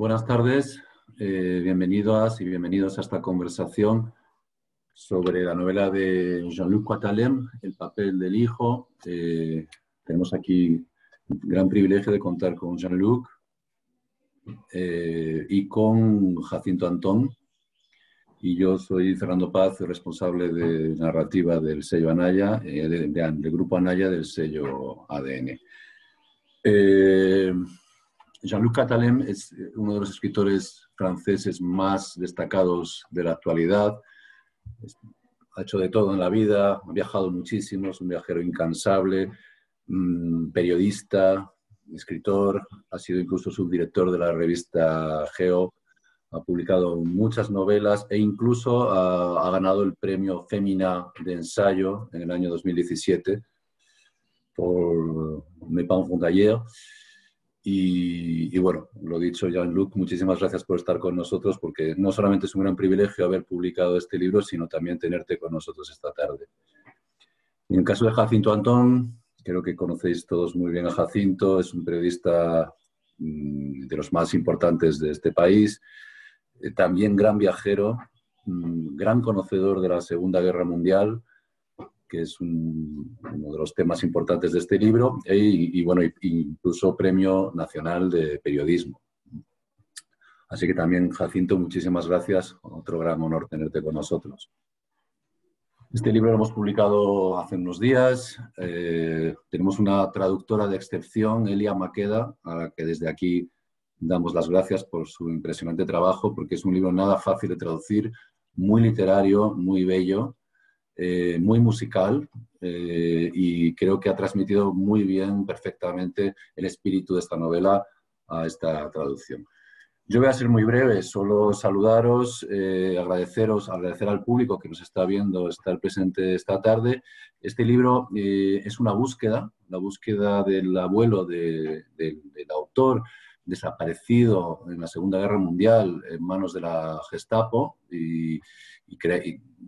Buenas tardes, eh, bienvenidas y bienvenidos a esta conversación sobre la novela de Jean-Luc Quatalem, El papel del hijo. Eh, tenemos aquí el gran privilegio de contar con Jean-Luc eh, y con Jacinto Antón. Y yo soy Fernando Paz, responsable de narrativa del sello Anaya, del grupo Anaya del sello ADN. Jean-Luc Catalem es eh, uno de los escritores franceses más destacados de la actualidad. Ha hecho de todo en la vida, ha viajado muchísimo, es un viajero incansable, mm, periodista, escritor, ha sido incluso subdirector de la revista Geo, ha publicado muchas novelas e incluso ah, ha, ganado el premio fémina de ensayo en el año 2017 por Mes Pan d'ailleurs. Y, bueno, lo dicho, Jean-Luc, muchísimas gracias por estar con nosotros, porque no solamente es un gran privilegio haber publicado este libro, sino también tenerte con nosotros esta tarde. en el caso de Jacinto Antón, creo que conocéis todos muy bien a Jacinto, es un periodista mm, de los más importantes de este país, eh, también gran viajero, mm, gran conocedor de la Segunda Guerra Mundial que es uno de los temas importantes de este libro, eh, y, bueno, incluso Premio Nacional de Periodismo. Así que también, Jacinto, muchísimas gracias. Otro gran honor tenerte con nosotros. Este libro lo hemos publicado hace unos días. Eh, tenemos una traductora de excepción, Elia Maqueda, a la que desde aquí damos las gracias por su impresionante trabajo, porque es un libro nada fácil de traducir, muy literario, muy bello eh, muy musical eh, y creo que ha transmitido muy bien, perfectamente, el espíritu de esta novela a esta traducción. Yo voy a ser muy breve, solo saludaros, eh, agradeceros, agradecer al público que nos está viendo, estar presente esta tarde. Este libro es una búsqueda, la búsqueda del abuelo del autor, desaparecido en la Segunda Guerra Mundial en manos de la Gestapo y,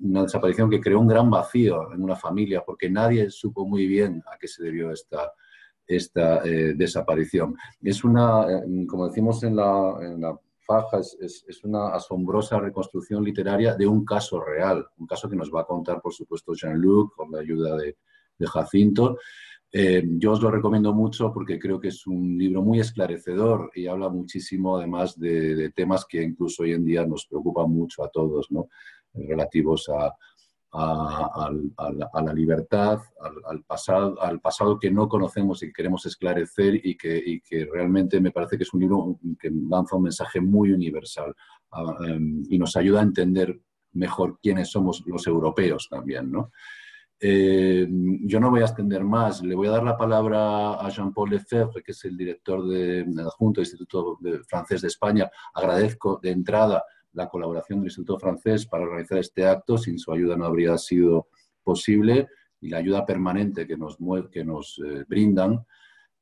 una desaparición que creó un gran vacío en una familia porque nadie supo muy bien a qué se debió esta, esta eh, desaparición. Es una, eh, como decimos en la, en la faja, es, es, es, una asombrosa reconstrucción literaria de un caso real, un caso que nos va a contar, por supuesto, Jean-Luc con la ayuda de, de Jacinto, eh, yo os lo recomiendo mucho porque creo que es un libro muy esclarecedor y habla muchísimo además de, temas que incluso hoy en día nos preocupan mucho a todos, ¿no? relativos a, la, libertad, al, pasado, que no conocemos y que queremos esclarecer y que, y que realmente me parece que es un libro que lanza un mensaje muy universal ah, em, y nos ayuda a entender mejor quiénes somos los europeos también, ¿no? Eh, yo no voy a extender más, le voy a dar la palabra a Jean-Paul Lefebvre, que es el director del adjunto del Instituto Francés de España. Agradezco de entrada la colaboración del Instituto Francés para realizar este acto, sin su ayuda no habría sido posible, y la ayuda permanente que nos, que nos eh, brindan.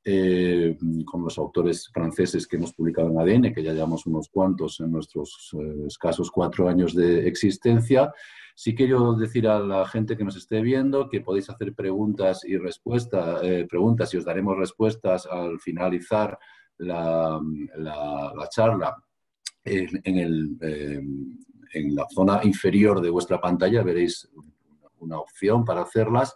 Eh, con los autores franceses que hemos publicado en ADN, que ya llevamos unos cuantos en nuestros eh, escasos cuatro años de existencia. Sí quiero decir a la gente que nos esté viendo que podéis hacer preguntas y respuestas, eh, preguntas y os daremos respuestas al finalizar la, charla en la zona inferior de vuestra pantalla. Veréis una opción para hacerlas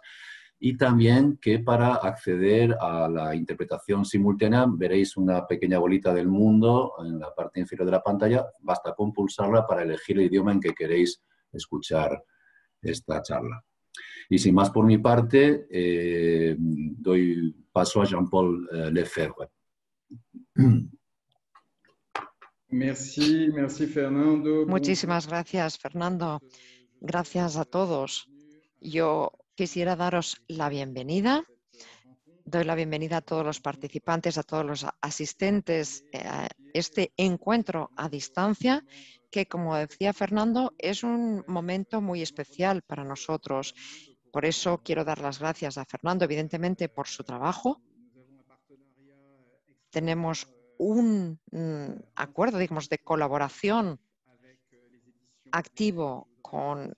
y también que para acceder a la interpretación simultánea veréis una pequeña bolita del mundo en la parte inferior de la pantalla, basta con pulsarla para elegir el idioma en que queréis escuchar esta charla. Y sin más por mi parte, eh, doy paso a Jean-Paul eh, Lefebvre. Merci, Fernando. Muchísimas gracias, Fernando. Gracias a todos. Yo Quisiera daros la bienvenida. Doy la bienvenida a todos los participantes, a todos los asistentes eh, a este encuentro a distancia, que como decía Fernando, es un momento muy especial para nosotros. Por eso quiero dar las gracias a Fernando, evidentemente, por su trabajo. Tenemos un mm, acuerdo, digamos, de colaboración activo con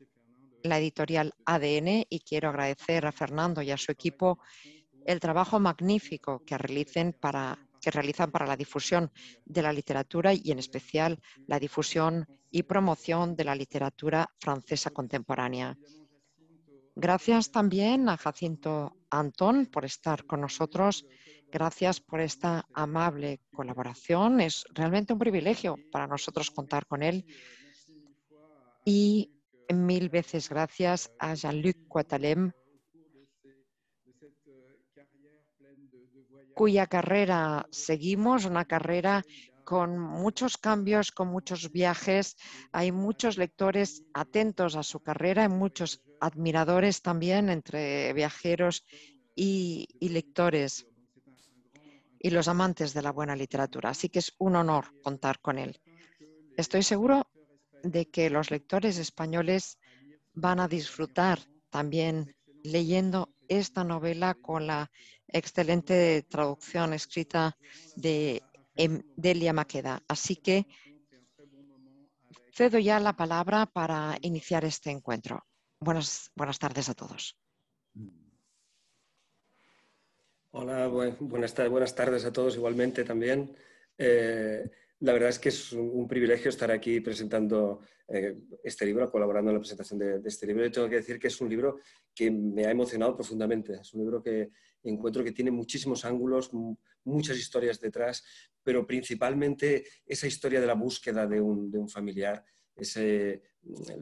la editorial ADN y quiero agradecer a Fernando y a su equipo el trabajo magnífico que, realicen para, que realizan para la difusión de la literatura y en especial la difusión y promoción de la literatura francesa contemporánea. Gracias también a Jacinto Antón por estar con nosotros. Gracias por esta amable colaboración. Es realmente un privilegio para nosotros contar con él. Y mil veces gracias a Jean-Luc Quatalem, cuya carrera seguimos, una carrera con muchos cambios, con muchos viajes. Hay muchos lectores atentos a su carrera, y muchos admiradores también entre viajeros y, y, lectores y los amantes de la buena literatura. Así que es un honor contar con él. Estoy seguro de que los lectores españoles van a disfrutar también leyendo esta novela con la excelente traducción escrita de em-, Delia Maqueda. Así que cedo ya la palabra para iniciar este encuentro. Buenas, buenas tardes a todos. Hola, buenas, tardes a todos igualmente también. Eh, la verdad es que es un privilegio estar aquí presentando eh, este libro, colaborando en la presentación de, este libro. Y tengo que decir que es un libro que me ha emocionado profundamente. Es un libro que encuentro que tiene muchísimos ángulos, muchas historias detrás, pero principalmente esa historia de la búsqueda de un, familiar, mm,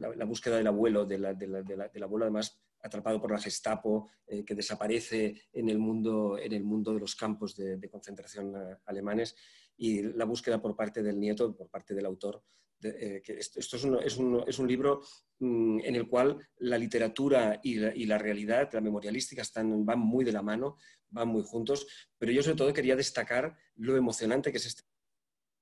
la, búsqueda del abuelo, de la, del abuelo además atrapado por la Gestapo, eh, que desaparece en el, mundo, en el mundo de los campos de concentración eh, alemanes y la búsqueda por parte del nieto, por parte del autor. Eh, que esto, es, un, es, un, es, un, libro mm, en el cual la literatura y la, realidad, la memorialística, están, van muy de la mano, van muy juntos, pero yo sobre todo quería destacar lo emocionante que es este,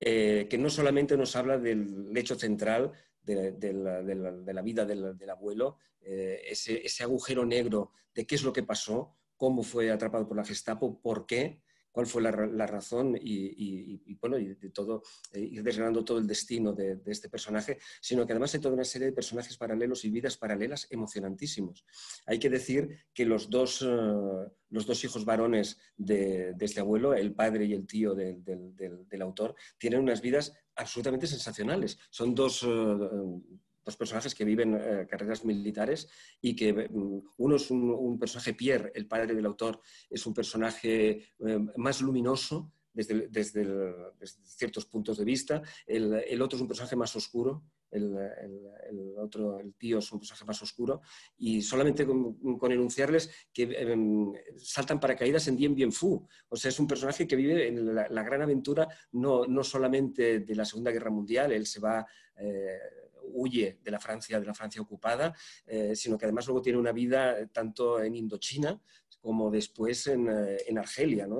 eh, que no solamente nos habla del hecho central de, la, vida del, abuelo, eh, ese, ese, agujero negro de qué es lo que pasó, cómo fue atrapado por la Gestapo, por qué, cuál fue la, razón y, bueno, y de todo, eh, ir desgranando todo el destino de, este personaje, sino que además hay toda una serie de personajes paralelos y vidas paralelas emocionantísimos. Hay que decir que los dos, eh, los dos hijos varones de, este abuelo, el padre y el tío del, del autor, tienen unas vidas absolutamente sensacionales. Son dos... Eh, dos personajes que viven eh, carreras militares y que mm, uno es un, personaje, Pierre, el padre del autor, es un personaje eh, más luminoso desde, desde, ciertos puntos de vista, el, el, otro es un personaje más oscuro. El, el, otro, el tío es un personaje más oscuro, y solamente con, enunciarles que em, saltan paracaídas en Dien Bien Phu. O sea, es un personaje que vive en la, gran aventura, no, no, solamente de la Segunda Guerra Mundial, él se va eh, huye de la Francia, de la Francia ocupada, eh, sino que además luego tiene una vida eh, tanto en Indochina como después en, eh, Argelia, en,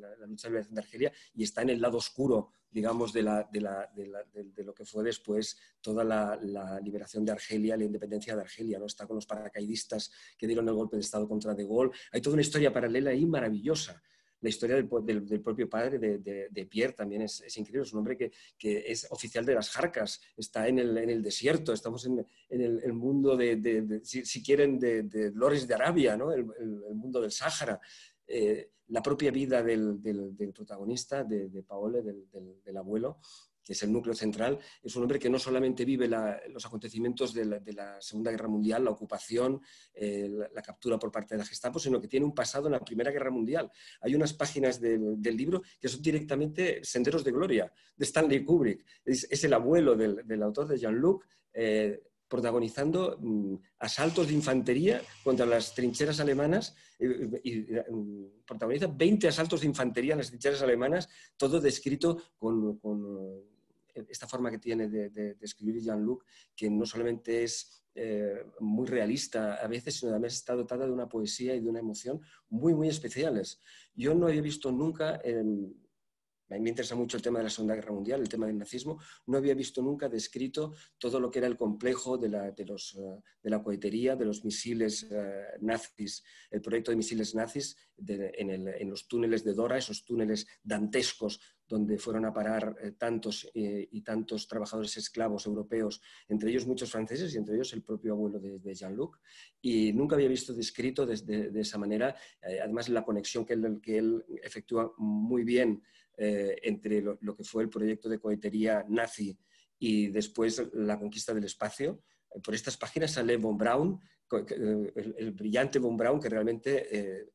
la, lucha de liberación de Argelia, y está en el lado oscuro, digamos, de, lo que fue después toda la, liberación de Argelia, la independencia de Argelia, ¿no? está con los paracaidistas que dieron el golpe de Estado contra De Gaulle. Hay toda una historia paralela y maravillosa la historia del, del, propio padre de, Pierre también es, increíble. Es un hombre que, que, es oficial de las jarcas, está en el, en el desierto, estamos en, en el, mundo de, si, quieren, de, Lores de Arabia, ¿no? el, el mundo del Sáhara. Eh, la propia vida del, del, protagonista, de, de del, del, abuelo, que es el núcleo central, es un hombre que no solamente vive los acontecimientos de la, Segunda Guerra Mundial, la ocupación, eh, la, captura por parte de la Gestapo, sino que tiene un pasado en la Primera Guerra Mundial. Hay unas páginas del libro que son directamente Senderos de Gloria, de Stanley Kubrick. Es, el abuelo del, autor de Jean-Luc. Eh, protagonizando mm, asaltos de infantería contra las trincheras alemanas y, mm, protagoniza 20 asaltos de infantería en las trincheras alemanas, todo descrito con esta forma que tiene de, escribir Jean-Luc, que no solamente es eh, muy realista a veces, sino además está dotada de una poesía y de una emoción muy, muy especiales. Yo no había visto nunca, em, a mí me interesa mucho el tema de la Segunda Guerra Mundial, el tema del nazismo, no había visto nunca descrito todo lo que era el complejo de la, de los, eh, de la cohetería, de los misiles eh, nazis, el proyecto de misiles nazis en, el, en, los túneles de Dora, esos túneles dantescos donde fueron a parar eh, tantos eh, y tantos trabajadores esclavos europeos, entre ellos muchos franceses y entre ellos el propio abuelo de, Jean-Luc. Y nunca había visto descrito de, esa manera, eh, además la conexión que él, que él efectúa muy bien entre lo, que fue el proyecto de cohetería nazi y después la conquista del espacio. Por estas páginas sale Von Braun, el, el brillante Von Braun, que realmente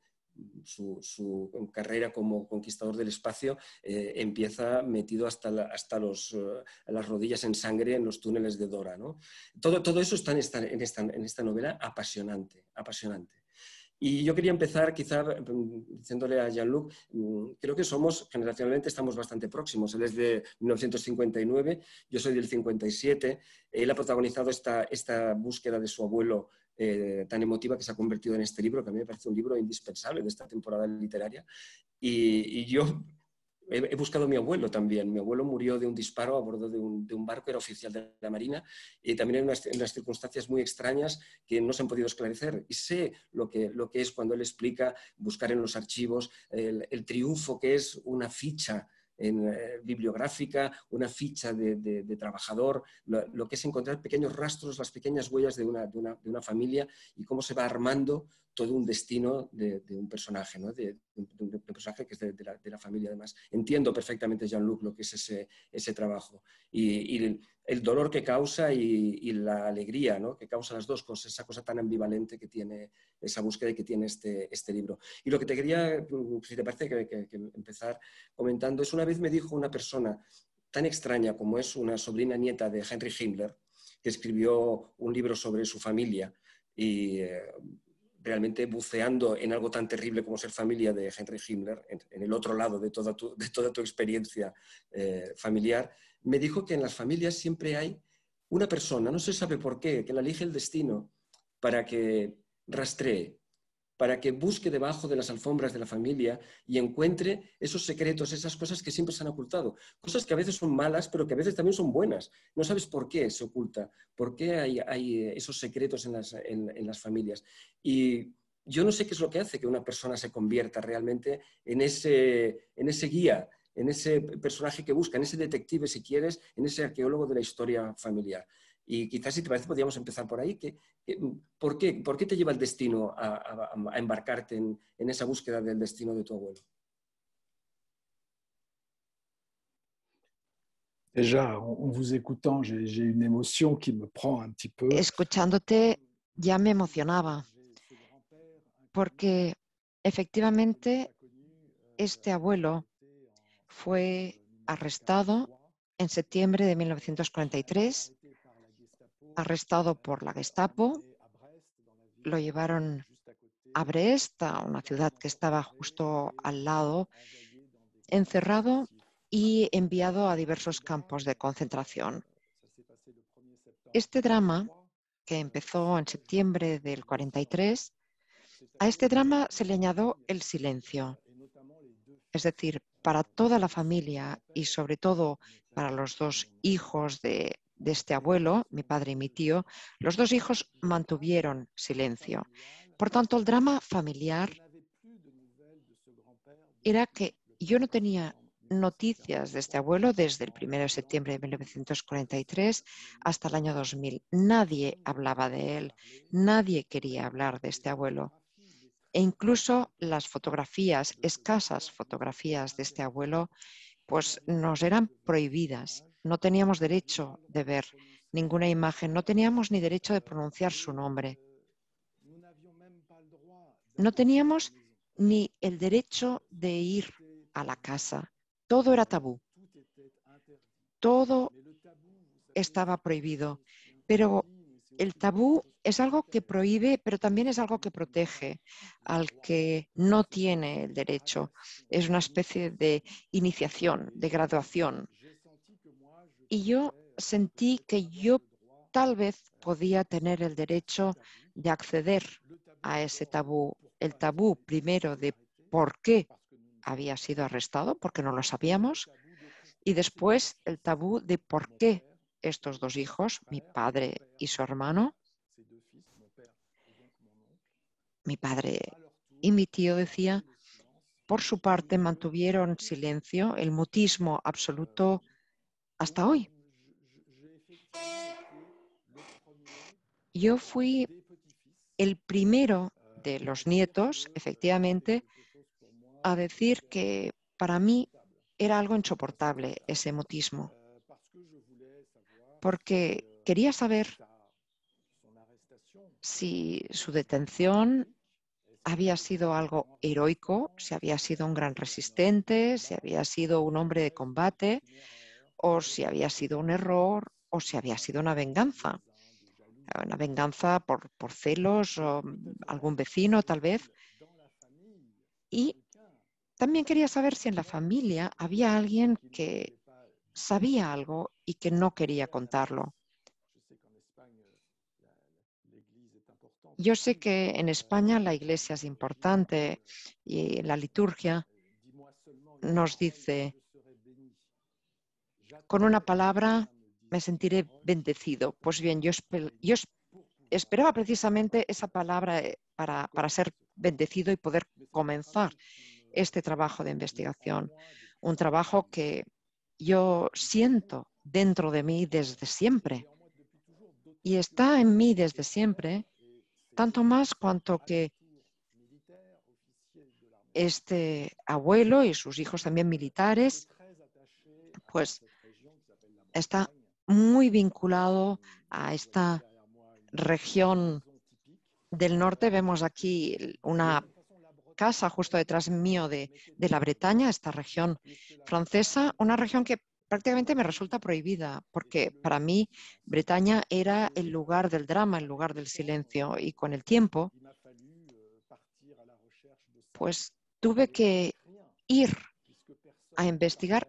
su, carrera como conquistador del espacio eh, empieza metido hasta, hasta los, eh, las rodillas en sangre en los túneles de Dora. ¿no? Todo, todo, eso está en esta, novela apasionante, apasionante. Y yo quería empezar quizá mm, diciéndole a Jean-Luc, mm, creo que somos, generacionalmente estamos bastante próximos. Él es de 1959, yo soy del 57. Él ha protagonizado esta, esta búsqueda de su abuelo eh, tan emotiva que se ha convertido en este libro, que a mí me parece un libro indispensable de esta temporada literaria. Y, yo he, buscado a mi abuelo también. Mi abuelo murió de un disparo a bordo de un, barco, era oficial de la Marina, y también en unas, circunstancias muy extrañas que no se han podido esclarecer. Y sé lo que, lo que es cuando él explica buscar en los archivos el, el triunfo que es una ficha en, eh, bibliográfica, una ficha de, trabajador, lo, que es encontrar pequeños rastros, las pequeñas huellas de una, de una, una familia y cómo se va armando todo un destino de, un personaje, ¿no? de, un, personaje que es de, la, familia además. Entiendo perfectamente, Jean-Luc, lo que es ese, ese trabajo y, el dolor que causa y, la alegría ¿no? que causa las dos cosas, esa cosa tan ambivalente que tiene, esa búsqueda que tiene este, este libro. Y lo que te quería, si te parece que, empezar comentando, es una vez me dijo una persona tan extraña como es una sobrina nieta de Henry Himmler, que escribió un libro sobre su familia y eh, realmente buceando en algo tan terrible como ser familia de Henry Himmler, en, el otro lado de toda tu, de toda tu experiencia eh, familiar, me dijo que en las familias siempre hay una persona, no se sabe por qué, que la elige el destino para que rastree, para que busque debajo de las alfombras de la familia y encuentre esos secretos, esas cosas que siempre se han ocultado. Cosas que a veces son malas, pero que a veces también son buenas. No sabes por qué se oculta, por qué hay, eh, esos secretos en las, familias. Y yo no sé qué es lo que hace que una persona se convierta realmente en ese guía, en ese personaje que busca, en ese detective, si quieres, en ese arqueólogo de la historia familiar. Y quizás, si te parece, podríamos empezar por ahí. ¿por, qué, ¿por, qué, te lleva el destino a, embarcarte en, esa búsqueda del destino de tu abuelo? un Escuchándote ya me emocionaba, porque efectivamente este abuelo fue arrestado en septiembre de 1943 arrestado por la Gestapo. Lo llevaron a Brest, a una ciudad que estaba justo al lado, encerrado y enviado a diversos campos de concentración. Este drama, que empezó en septiembre del 43, a este drama se le añadió el silencio. Es decir, para toda la familia y sobre todo para los dos hijos de de este abuelo, mi padre y mi tío, los dos hijos mantuvieron silencio. Por tanto, el drama familiar era que yo no tenía noticias de este abuelo desde el 1 de septiembre de 1943 hasta el año 2000. Nadie hablaba de él, nadie quería hablar de este abuelo. E incluso las fotografías, escasas fotografías de este abuelo, pues nos eran prohibidas. No teníamos derecho de ver ninguna imagen, no teníamos ni derecho de pronunciar su nombre. No teníamos ni el derecho de ir a la casa. Todo era tabú. Todo estaba prohibido. Pero el tabú es algo que prohíbe, pero también es algo que protege al que no tiene el derecho. Es una especie de iniciación, de graduación. Y yo sentí que yo tal vez podía tener el derecho de acceder a ese tabú. El tabú primero de por qué había sido arrestado, porque no lo sabíamos, y después el tabú de por qué estos dos hijos, mi padre y su hermano, mi padre y mi tío decía, por su parte mantuvieron silencio, el mutismo absoluto hasta hoy. Yo fui el primero de los nietos, efectivamente, a decir que para mí era algo insoportable ese mutismo, porque quería saber si su detención había sido algo heroico, si había sido un gran resistente, si había sido un hombre de combate, o si había sido un error o si había sido una venganza. Una venganza por, celos o algún vecino tal vez. Y también quería saber si en la familia había alguien que sabía algo y que no quería contarlo. Yo sé que en España la iglesia es importante y la liturgia nos dice, con una palabra me sentiré bendecido. Pues bien, yo, esperaba precisamente esa palabra eh, para, para ser bendecido y poder comenzar este trabajo de investigación. Un trabajo que yo siento dentro de mí desde siempre. Y está en mí desde siempre, tanto más cuanto que este abuelo y sus hijos también militares, pues está muy vinculado a esta región del norte. Vemos aquí una casa justo detrás mío de, la Bretaña, esta región francesa, una región que prácticamente me resulta prohibida, porque para mí Bretaña era el lugar del drama, el lugar del silencio, y con el tiempo, pues tuve que ir a investigar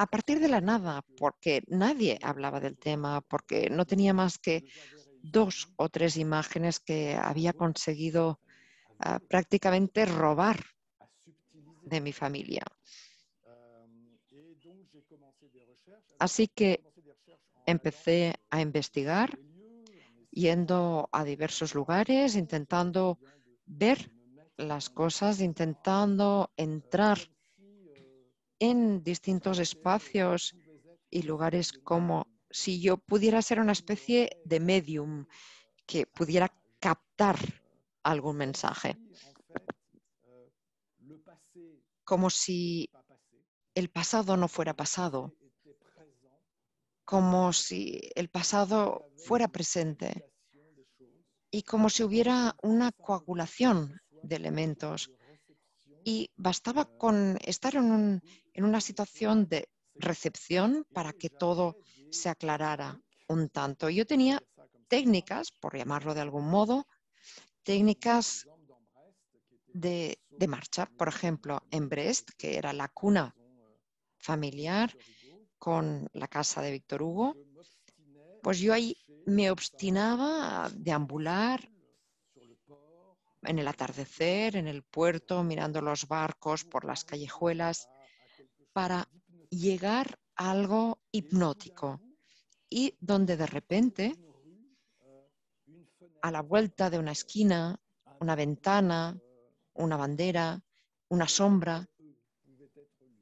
a partir de la nada, porque nadie hablaba del tema, porque no tenía más que dos o tres imágenes que había conseguido ah, prácticamente robar de mi familia. Así que empecé a investigar yendo a diversos lugares, intentando ver las cosas, intentando entrar en distintos espacios y lugares como si yo pudiera ser una especie de medium que pudiera captar algún mensaje. Como si el pasado no fuera pasado. Como si el pasado fuera presente. Y como si hubiera una coagulación de elementos y bastaba con estar en, un, en una situación de recepción para que todo se aclarara un tanto. Yo tenía técnicas, por llamarlo de algún modo, técnicas de, de, marcha. Por ejemplo, en Brest, que era la cuna familiar con la casa de Víctor Hugo, pues yo ahí me obstinaba a deambular, en el atardecer, en el puerto, mirando los barcos por las callejuelas, para llegar a algo hipnótico y donde de repente, a la vuelta de una esquina, una ventana, una bandera, una sombra,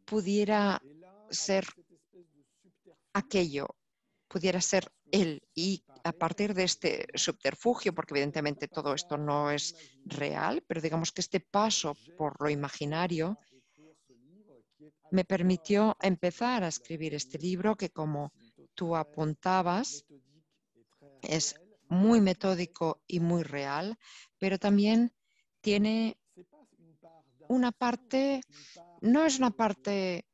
pudiera ser aquello, pudiera ser y a partir de este subterfugio, porque evidentemente todo esto no es real, pero digamos que este paso por lo imaginario me permitió empezar a escribir este libro que, como tú apuntabas, es muy metódico y muy real, pero también tiene una parte, no es una parte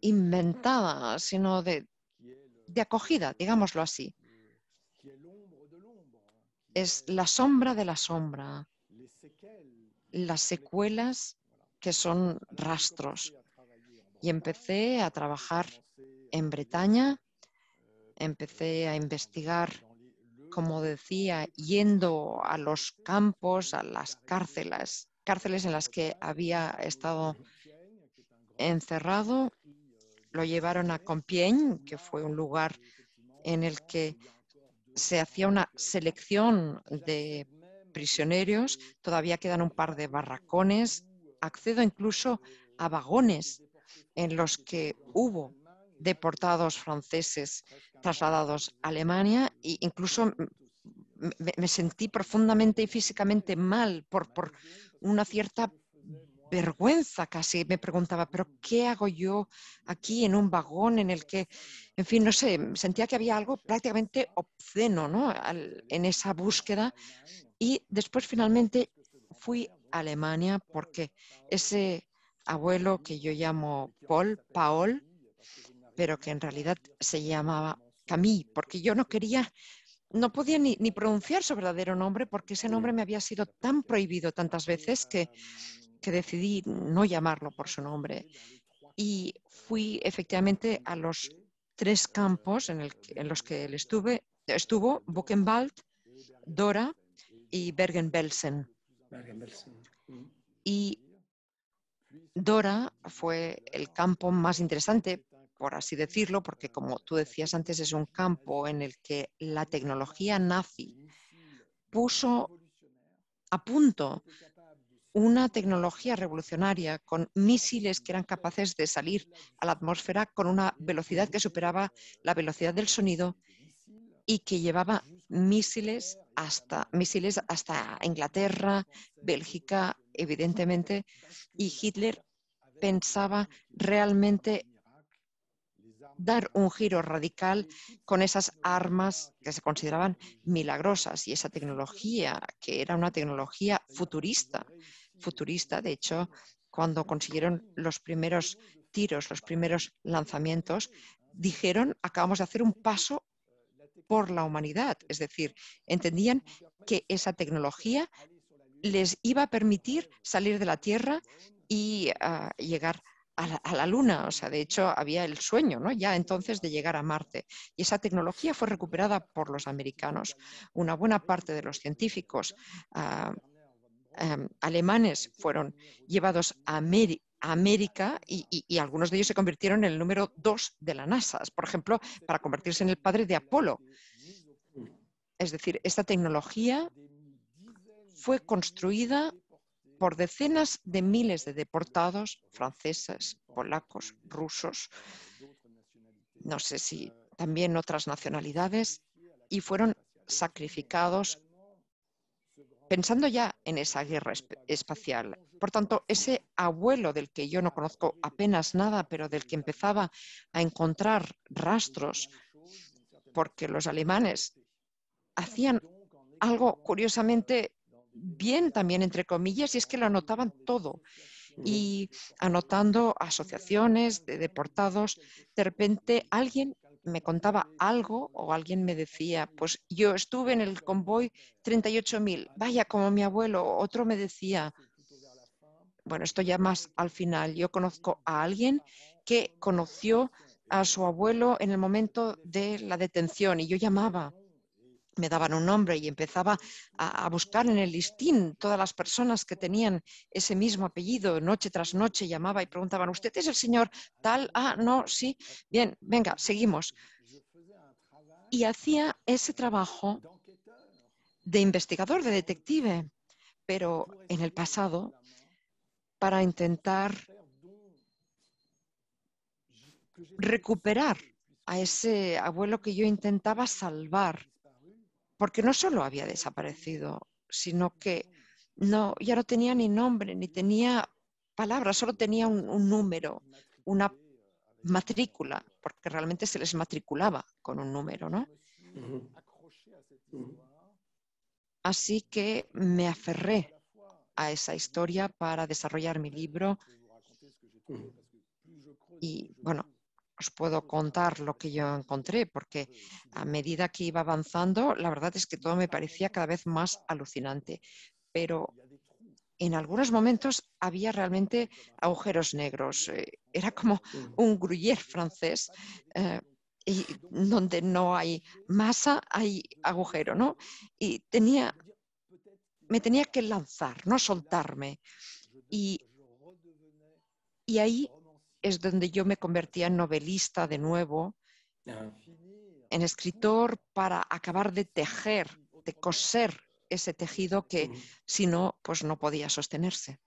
inventada, sino de, de acogida, digámoslo así. Es la sombra de la sombra, las secuelas que son rastros. Y empecé a trabajar en Bretaña, empecé a investigar, como decía, yendo a los campos, a las cárceles, cárceles en las que había estado encerrado lo llevaron a Compiègne, que fue un lugar en el que se hacía una selección de prisioneros. Todavía quedan un par de barracones. Accedo incluso a vagones en los que hubo deportados franceses trasladados a Alemania e incluso me, sentí profundamente y físicamente mal por, por una cierta vergüenza casi. Me preguntaba, pero ¿qué hago yo aquí en un vagón en el que, en fin, no sé, sentía que había algo prácticamente obsceno ¿no? en esa búsqueda. Y después finalmente fui a Alemania porque ese abuelo que yo llamo Paul, Paul, pero que en realidad se llamaba Camille, porque yo no quería no podía ni, pronunciar su verdadero nombre porque ese nombre me había sido tan prohibido tantas veces que que decidí no llamarlo por su nombre. Y fui efectivamente a los tres campos en, los que él estuve, estuvo, Buchenwald, Dora y Bergen-Belsen. Bergen-Belsen. Y Dora fue el campo más interesante, por así decirlo, porque como tú decías antes, es un campo en el que la tecnología nazi puso a punto una tecnología revolucionaria con misiles que eran capaces de salir a la atmósfera con una velocidad que superaba la velocidad del sonido y que llevaba misiles hasta, misiles hasta Inglaterra, Bélgica, evidentemente, y Hitler pensaba realmente dar un giro radical con esas armas que se consideraban milagrosas y esa tecnología, que era una tecnología futurista, futurista, de hecho, cuando consiguieron los primeros tiros, los primeros lanzamientos, dijeron, acabamos de hacer un paso por la humanidad. Es decir, entendían que esa tecnología les iba a permitir salir de la Tierra y ah, llegar a la, Luna. O sea, de hecho, había el sueño ¿no? ya entonces de llegar a Marte. Y esa tecnología fue recuperada por los americanos. Una buena parte de los científicos ah, em, alemanes fueron llevados a América y, y, algunos de ellos se convirtieron en el número dos de la NASA, por ejemplo, para convertirse en el padre de Apolo. Es decir, esta tecnología fue construida por decenas de miles de deportados franceses, polacos, rusos, no sé si también otras nacionalidades, y fueron sacrificados pensando ya en esa guerra espacial. Por tanto, ese abuelo del que yo no conozco apenas nada, pero del que empezaba a encontrar rastros, porque los alemanes hacían algo curiosamente bien también, entre comillas, y es que lo anotaban todo. Y anotando asociaciones de deportados, de repente alguien me contaba algo o alguien me decía, pues yo estuve en el convoy 38.000, vaya como mi abuelo, otro me decía, bueno, esto ya más al final, yo conozco a alguien que conoció a su abuelo en el momento de la detención y yo llamaba me daban un nombre y empezaba a, buscar en el listín todas las personas que tenían ese mismo apellido, noche tras noche llamaba y preguntaban, ¿usted es el señor tal? Ah, no, sí. Bien, venga, seguimos. Y hacía ese trabajo de investigador, de detective, pero en el pasado, para intentar recuperar a ese abuelo que yo intentaba salvar porque no solo había desaparecido, sino que no, ya no tenía ni nombre, ni tenía palabras, solo tenía un, número, una matrícula, porque realmente se les matriculaba con un número, ¿no? Así que me aferré a esa historia para desarrollar mi libro. Y bueno, os puedo contar lo que yo encontré, porque a medida que iba avanzando, la verdad es que todo me parecía cada vez más alucinante. Pero en algunos momentos había realmente agujeros negros. Eh, era como un gruyer francés. Eh, donde no hay masa, hay agujero, ¿no? Y tenía, me tenía que lanzar, no soltarme. Y, y ahí es donde yo me convertía en novelista de nuevo, ah. en escritor para acabar de tejer, de coser ese tejido que si no, pues no podía sostenerse.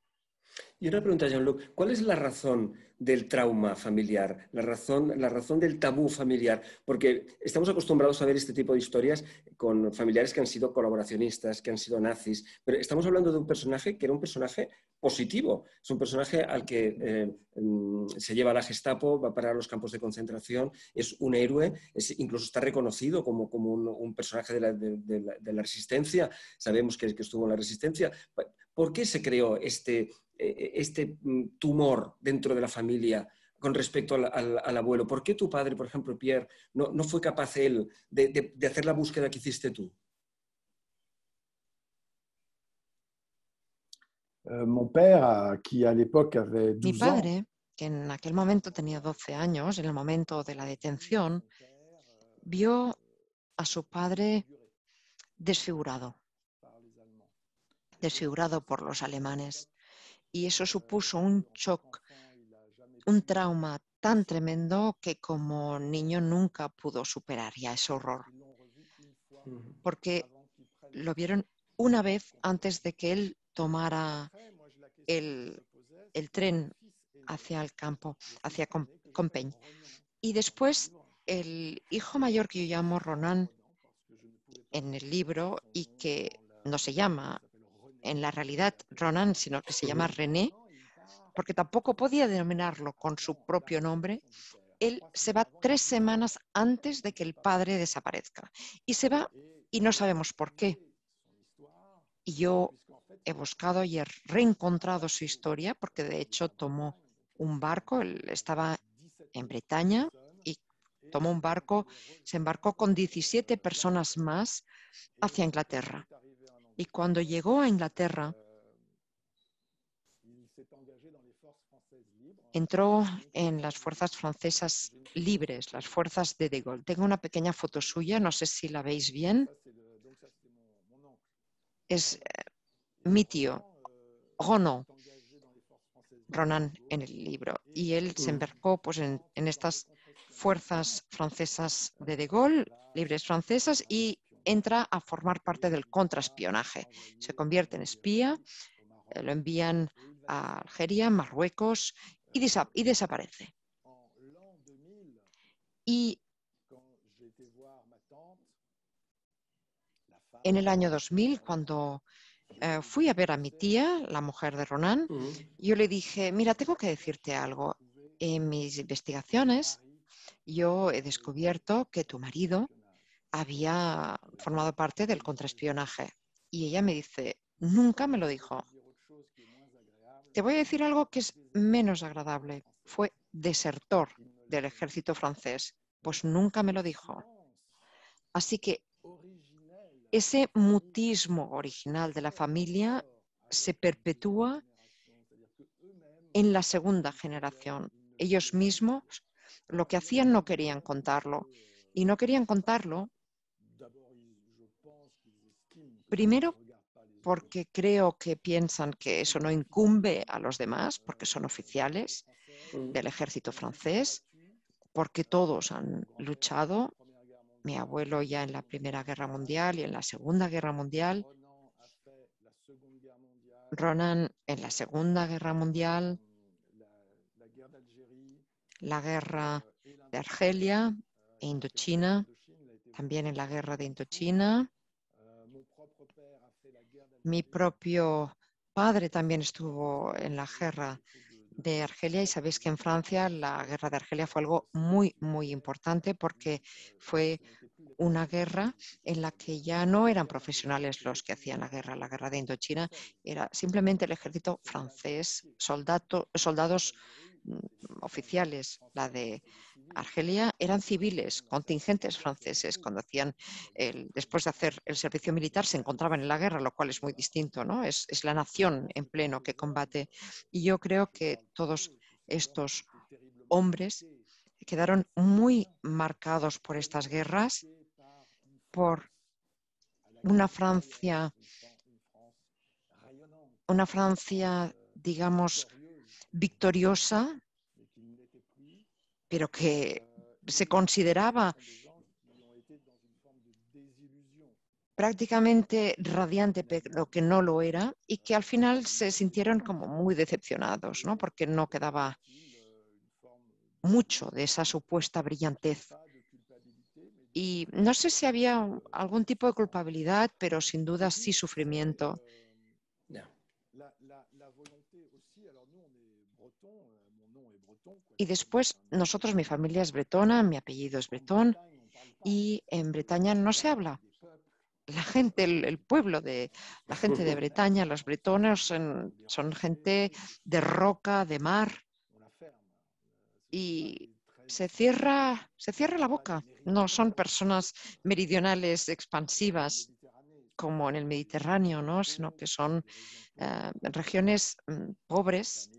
Y una pregunta, Jean-Luc, ¿cuál es la razón del trauma familiar, la razón, la razón del tabú familiar? Porque estamos acostumbrados a ver este tipo de historias con familiares que han sido colaboracionistas, que han sido nazis, pero estamos hablando de un personaje que era un personaje positivo, es un personaje al que eh, mm, se lleva la Gestapo, va para los campos de concentración, es un héroe, incluso está reconocido como, como un, personaje de la, de la, resistencia, sabemos que, que estuvo en la resistencia ¿Por qué se creó este, eh, eh, este mm, tumor dentro de la familia? con respecto al, abuelo. ¿Por qué tu padre, por ejemplo, Pierre, no, fue capaz él de, hacer la búsqueda que hiciste tú? Eh, Mi padre, que en aquel momento tenía 12 años, en el momento de la detención, vio a su padre desfigurado desfigurado por los alemanes. Y eso supuso un shock, un trauma tan tremendo que como niño nunca pudo superar ya ese horror. Porque lo vieron una vez antes de que él tomara el, el tren hacia el campo, hacia Compeñ. Y después el hijo mayor que yo llamo Ronan en el libro y que no se llama en la realidad Ronan, sino que se llama René, porque tampoco podía denominarlo con su propio nombre, él se va tres semanas antes de que el padre desaparezca. Y se va y no sabemos por qué. Y yo he buscado y he reencontrado su historia, porque de hecho tomó un barco, él estaba en Bretaña y tomó un barco, se embarcó con 17 personas más hacia Inglaterra y cuando llegó a Inglaterra, entró en las fuerzas francesas libres, las fuerzas de De Gaulle. Tengo una pequeña foto suya, no sé si la veis bien. Es eh, mi tío, Ronan, Ronan en el libro. Y él se mm. embarcó pues, en, en estas fuerzas francesas de De Gaulle, libres francesas, y entra a formar parte del contraespionaje. Se convierte en espía, eh, lo envían a Algeria, Marruecos y, desaparece. Y en el año 2000, cuando eh, fui a ver a mi tía, la mujer de Ronan, mm. yo le dije, mira, tengo que decirte algo. En mis investigaciones yo he descubierto que tu marido había formado parte del contraespionaje. Y ella me dice, nunca me lo dijo. Te voy a decir algo que es menos agradable. Fue desertor del ejército francés. Pues nunca me lo dijo. Así que ese mutismo original de la familia se perpetúa en la segunda generación. Ellos mismos lo que hacían no querían contarlo. Y no querían contarlo Primero, porque creo que piensan que eso no incumbe a los demás, porque son oficiales del ejército francés, porque todos han luchado. Mi abuelo ya en la Primera Guerra Mundial y en la Segunda Guerra Mundial. Ronan en la Segunda Guerra Mundial, la guerra de Argelia e Indochina, también en la guerra de Indochina, mi propio padre también estuvo en la guerra de Argelia y sabéis que en Francia la guerra de Argelia fue algo muy, muy importante porque fue una guerra en la que ya no eran profesionales los que hacían la guerra. La guerra de Indochina era simplemente el ejército francés, soldados soldados oficiales, la de Argelia, eran civiles, contingentes franceses, cuando hacían, el, después de hacer el servicio militar, se encontraban en la guerra, lo cual es muy distinto, ¿no? Es, es la nación en pleno que combate. Y yo creo que todos estos hombres quedaron muy marcados por estas guerras, por una Francia, una Francia, digamos, victoriosa, pero que se consideraba prácticamente radiante, pero que no lo era, y que al final se sintieron como muy decepcionados, ¿no? porque no quedaba mucho de esa supuesta brillantez. Y no sé si había algún tipo de culpabilidad, pero sin duda sí sufrimiento. Y después, nosotros, mi familia es bretona, mi apellido es bretón, y en Bretaña no se habla. La gente, el, pueblo de la gente de Bretaña, los bretones son, gente de roca, de mar, y se cierra, se cierra la boca. No son personas meridionales expansivas como en el Mediterráneo, ¿no? sino que son eh, regiones mm, pobres,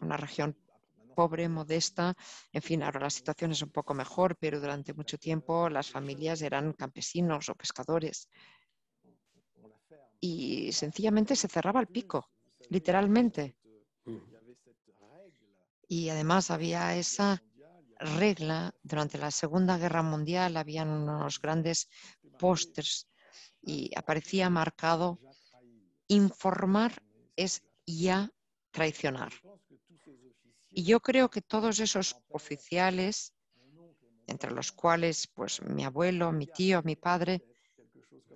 una región pobre, modesta. En fin, ahora la situación es un poco mejor, pero durante mucho tiempo las familias eran campesinos o pescadores. Y sencillamente se cerraba el pico, literalmente. Y además había esa regla, durante la Segunda Guerra Mundial habían unos grandes pósters y aparecía marcado informar es ya traicionar. Y yo creo que todos esos oficiales, entre los cuales pues mi abuelo, mi tío, mi padre,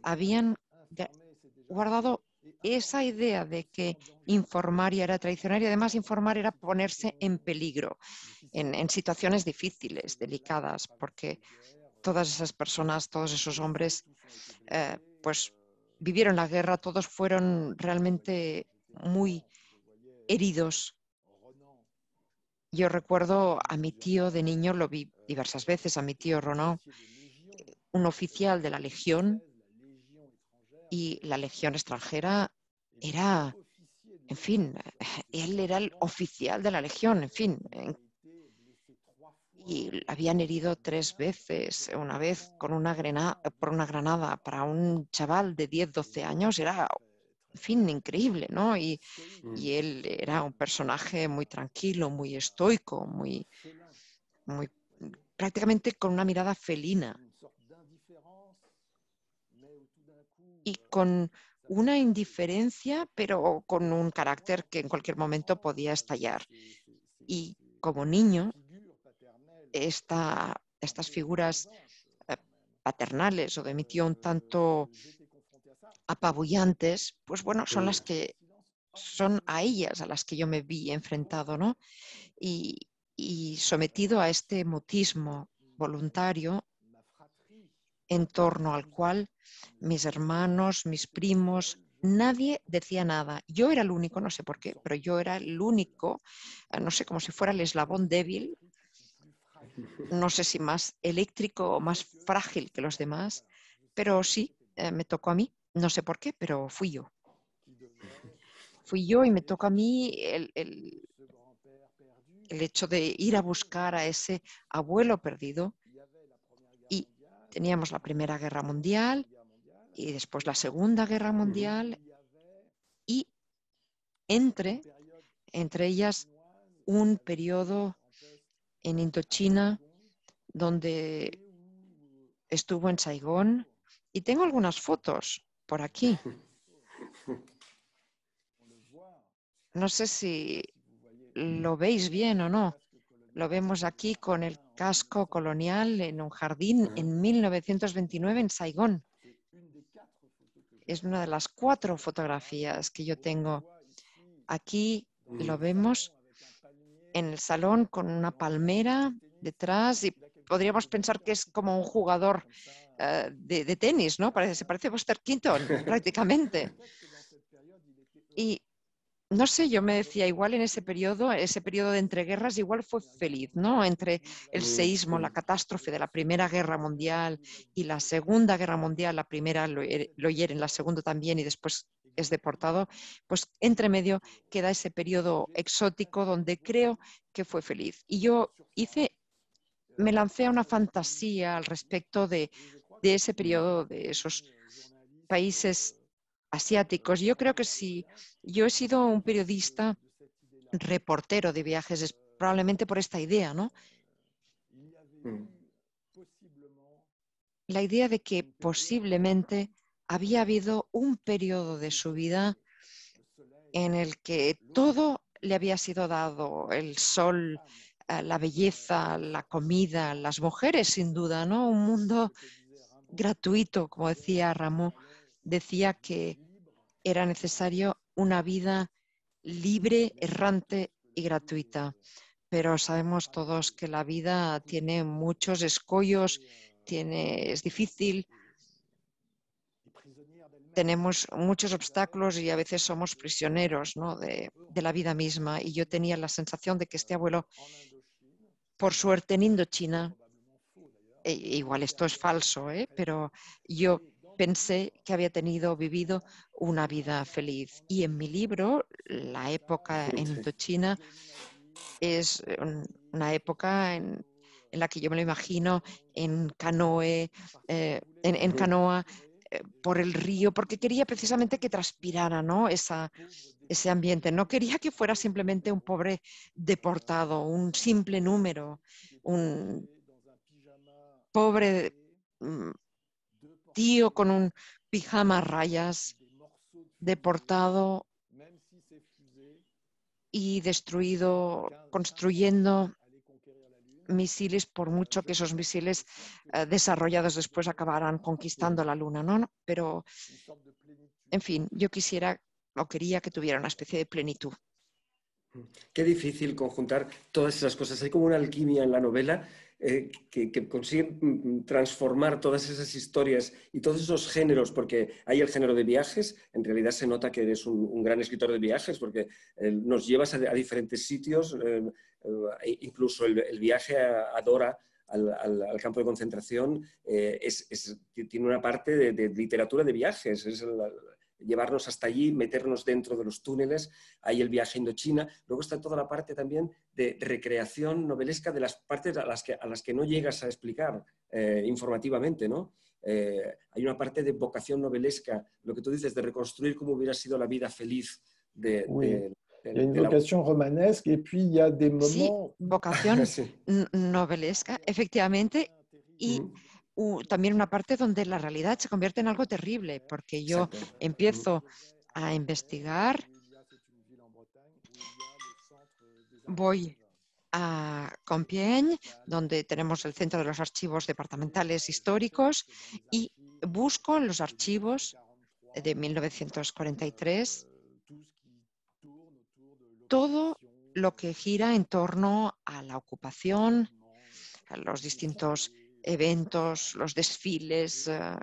habían guardado esa idea de que informar era traicionar y además informar era ponerse en peligro, en, situaciones difíciles, delicadas, porque todas esas personas, todos esos hombres, eh, pues vivieron la guerra, todos fueron realmente muy heridos yo recuerdo a mi tío de niño, lo vi diversas veces, a mi tío Ronald, un oficial de la Legión, y la Legión extranjera era, en fin, él era el oficial de la Legión, en fin. Y habían herido tres veces, una vez con una granada, por una granada para un chaval de 10, 12 años, era fin, increíble, ¿no? Y, él era un personaje muy tranquilo, muy estoico, muy, muy prácticamente con una mirada felina y euh, con una indiferencia, pero con un carácter que en cualquier momento podía ah, estallar. Y como niño, estas figuras eh, paternales o de un euh, tanto apabullantes, pues bueno, son las que son a ellas a las que yo me vi enfrentado, ¿no? Y, sometido a este mutismo voluntario en torno al cual mis hermanos, mis primos, nadie decía nada. Yo era el único, no sé por qué, pero yo era el único, eh, no sé, como si fuera el eslabón débil, no sé si más eléctrico o más frágil que los demás, pero sí, eh, me tocó a mí no sé por qué, pero fui yo. Fui yo y me toca a mí el, hecho de ir a buscar a ese abuelo perdido. Y teníamos la Primera Guerra Mundial y después la Segunda Guerra Mundial y entre, entre ellas un periodo en Indochina donde estuvo en Saigón y tengo algunas fotos por aquí. No sé si lo veis bien o no. Lo vemos aquí con el casco colonial en un jardín en 1929 en Saigón. Es una de las cuatro fotografías que yo tengo. Aquí lo vemos en el salón con una palmera detrás y podríamos pensar que es como un jugador eh, de, tenis, ¿no? se parece a Buster Keaton prácticamente. Y no sé, yo me decía, igual en ese periodo, ese periodo de entreguerras, igual fue feliz, ¿no? Entre el seísmo, la catástrofe de la Primera Guerra Mundial y la Segunda Guerra Mundial, la primera lo, eh, lo hieren, la segunda también y después es deportado, pues entre medio queda ese periodo exótico donde creo que fue feliz. Y yo hice me lancé a una fantasía al respecto de, ese periodo, de esos países asiáticos. Yo creo que si yo he sido un periodista reportero de viajes, es probablemente por esta idea, ¿no? La idea de que posiblemente había habido un periodo de su vida en el que todo le había sido dado, el sol, la belleza, la comida, las mujeres, sin duda, ¿no? Un mundo gratuito, como decía Ramón, decía que era necesario una vida libre, errante y gratuita. Pero sabemos todos que la vida tiene muchos escollos, tiene, es difícil, tenemos muchos obstáculos y a veces somos prisioneros ¿no? de, de, la vida misma. Y yo tenía la sensación de que este abuelo por suerte en Indochina, e, igual esto es falso, ¿eh? pero yo pensé que había tenido vivido una vida feliz. Y en mi libro, la época en Indochina es una época en, la que yo me lo imagino en canoe, eh, en, canoa, eh, por el río, porque quería precisamente que transpirara ¿no? ese ambiente. No quería que fuera simplemente un pobre deportado, un simple número, un pobre mm, tío con un pijama a rayas, deportado y destruido, construyendo misiles, por mucho que esos misiles eh, desarrollados después acabaran conquistando la Luna, ¿no? Pero, en fin, yo quisiera o quería que tuviera una especie de plenitud. Qué difícil conjuntar todas esas cosas. Hay como una alquimia en la novela eh, que, que, consiguen mm, mm, transformar todas esas historias y todos esos géneros, porque hay el género de viajes, en realidad se nota que eres un, gran escritor de viajes, porque eh, nos llevas a, diferentes sitios, eh, incluso el, viaje a, Dora, al, campo de concentración es, tiene una parte de, de literatura de viajes. Es llevarnos hasta allí, meternos dentro de los túneles, ahí el viaje a Indochina. Luego está toda la parte también de recreación novelesca de las partes a las que, a las que no llegas a explicar eh, informativamente, ¿no? Eh, hay una parte de vocación novelesca, lo que tú dices, de reconstruir cómo hubiera sido la vida feliz de... de, de, puis il y a des moments... Sí, vocación novelesca, efectivamente, y mm también una parte donde la realidad se convierte en algo terrible, porque yo empiezo a investigar, voy a Compiègne, donde tenemos el Centro de los Archivos Departamentales Históricos, y busco en los archivos de 1943 todo lo que gira en torno a la ocupación, a los distintos eventos, los desfiles. Eh.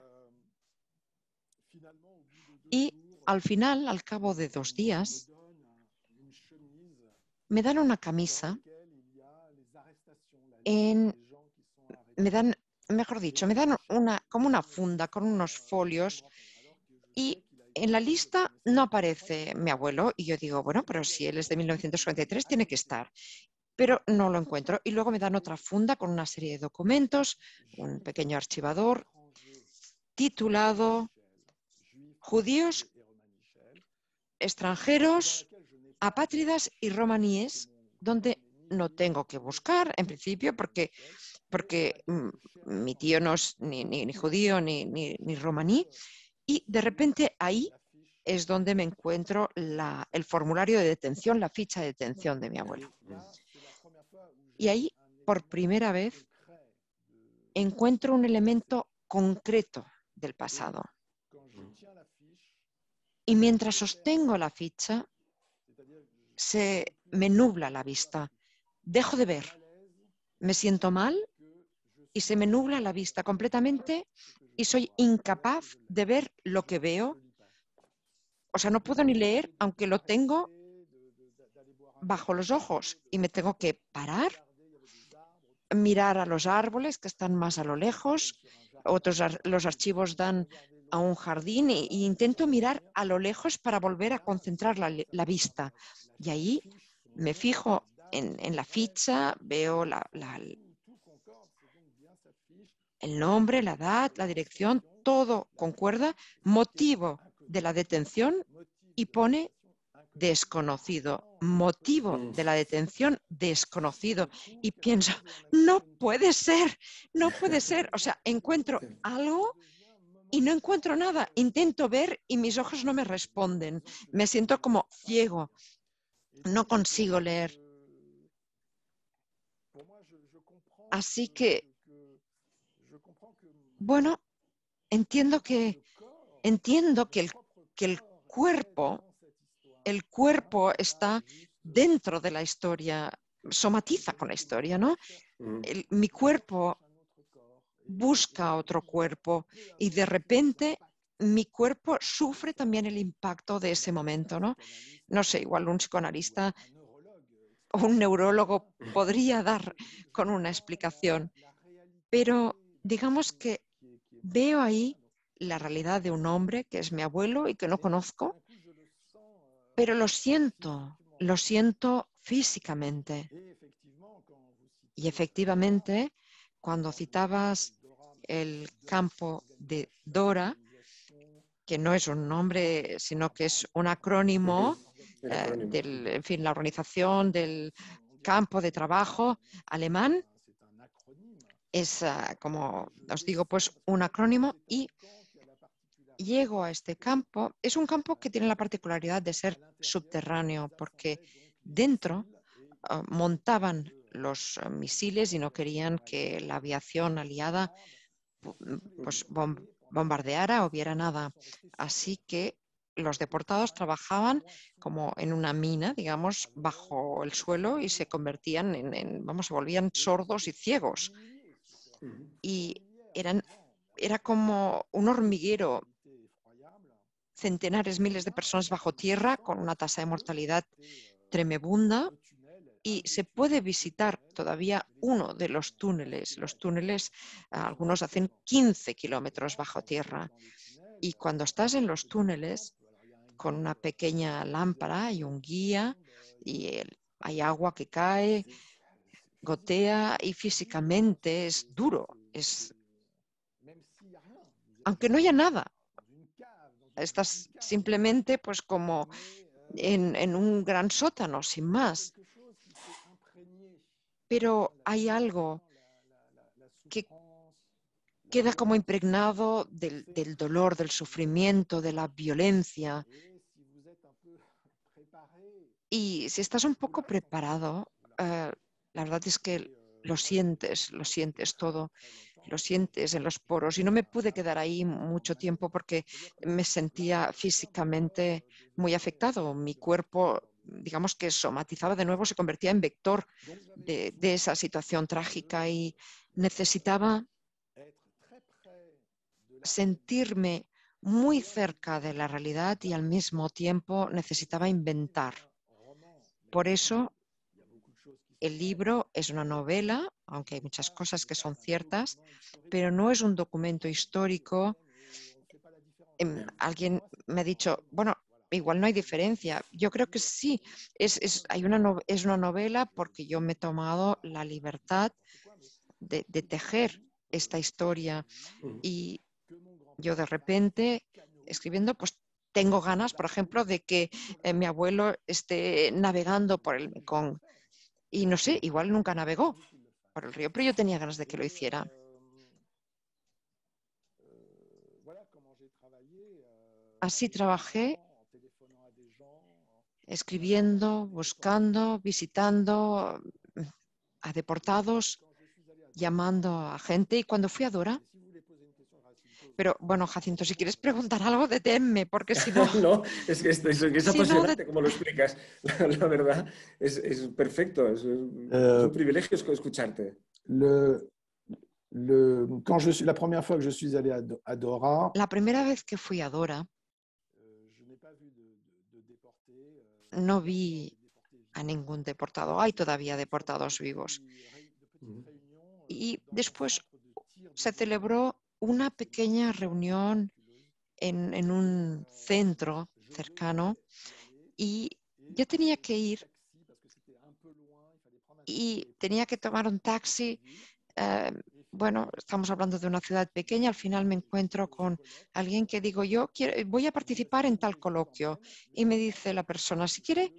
Y al final, al cabo de dos días, me dan una camisa, me dan, mejor dicho, me dan una, como una funda con unos folios y en la lista no aparece mi abuelo y yo digo, bueno, pero si él es de 1943 tiene que estar pero no lo encuentro. Y luego me dan otra funda con una serie de documentos, un pequeño archivador titulado Judíos, extranjeros, apátridas y romaníes, donde no tengo que buscar en principio porque, porque mm, mi tío no es ni, judío ni, romaní. Y de repente ahí es donde me encuentro el formulario de detención, la ficha de detención de mi abuelo. Y ahí, por primera vez, encuentro un elemento concreto del pasado. Y mientras sostengo la ficha, se me nubla la vista. Dejo de ver. Me siento mal y se me nubla la vista completamente y soy incapaz de ver lo que veo. O sea, no puedo ni leer, aunque lo tengo bajo los ojos y me tengo que parar mirar a los árboles que están más a lo lejos, otros los archivos dan a un jardín e, intento mirar a lo lejos para volver a concentrar la, vista. Y ahí me fijo en, la ficha, veo la, el nombre, la edad, la dirección, todo concuerda, motivo de la detención y pone desconocido motivo de la detención desconocido y pienso, no puede ser, no puede ser. O sea, encuentro algo y no encuentro nada. Intento ver y mis ojos no me responden. Me siento como ciego. No consigo leer. Eh, Así que, bueno, entiendo que, entiendo que el, que el cuerpo eh, el cuerpo está dentro de la historia, somatiza con la historia, ¿no? Mm. mi cuerpo busca otro cuerpo y de repente mi cuerpo sufre también el impacto de ese momento, ¿no? No sé, igual un psicoanalista o un neurólogo podría dar con una explicación, pero digamos que veo ahí la realidad de un hombre que es mi abuelo y que no conozco, pero lo siento, lo siento físicamente. Y efectivamente, cuando citabas el campo de Dora, que no es un nombre, sino que es un acrónimo, eh, del, en fin, la organización del campo de trabajo alemán, es, ah, como os digo, pues un acrónimo y llego a este campo, es un campo que tiene la particularidad de ser subterráneo, porque dentro ah, montaban los ah, misiles y no querían que la aviación aliada mm, pues, bombardeara o viera nada. Así que los deportados trabajaban como en una mina, digamos, bajo el suelo y se convertían en, vamos, se volvían sordos y ciegos. Y eran, era como un hormiguero centenares, miles de personas bajo tierra con una tasa de mortalidad tremebunda y se puede visitar todavía uno de los túneles. Los túneles, ah, algunos hacen 15 kilómetros bajo tierra y cuando estás en los túneles con una pequeña lámpara y un guía y hay agua que cae, gotea y físicamente es duro, es aunque no haya nada, estás simplemente pues como en, un gran sótano, sin más. Pero hay algo que queda como impregnado del, dolor, del sufrimiento, de la violencia. Y si estás un poco preparado, eh, la verdad es que lo sientes, lo sientes todo lo sientes en los poros. Y no me pude quedar ahí mucho tiempo porque me sentía físicamente muy afectado. Mi cuerpo, digamos que somatizaba de nuevo, se convertía en vector de, esa situación trágica y necesitaba sentirme muy cerca de la realidad y al mismo tiempo necesitaba inventar. Por eso el libro es una novela, aunque hay muchas cosas que son ciertas, pero no es un documento histórico. Em, alguien me ha dicho, bueno, igual no hay diferencia. Yo creo que sí, es, hay una, es una novela porque yo me he tomado la libertad de, tejer esta historia mm. y yo de repente, escribiendo, pues tengo ganas, por ejemplo, de que eh, mi abuelo esté navegando por el Mekong. Y no sé, igual nunca navegó por el río, pero yo tenía ganas de que lo hiciera. Así trabajé escribiendo, buscando, visitando mm, a deportados, llamando a gente. Y cuando fui a Dora, pero bueno, Jacinto, si quieres preguntar algo, deténme, porque si no. no, es que, estoy es, que es si apasionante como lo explicas. La, verdad, es, es perfecto. Es, eh, un, es privilegio escucharte. Le, le, quand je suis, la première fois que je suis La primera vez que fui a Dora. No vi a ningún deportado. Hay todavía deportados vivos. Mm. Euh, y después se celebró una pequeña reunión en, un centro cercano y yo tenía que ir y tenía que tomar un taxi. Eh, bueno, estamos hablando de una ciudad pequeña, al final me encuentro con alguien que digo, yo voy a participar en tal coloquio. Y me dice la persona, si quiere,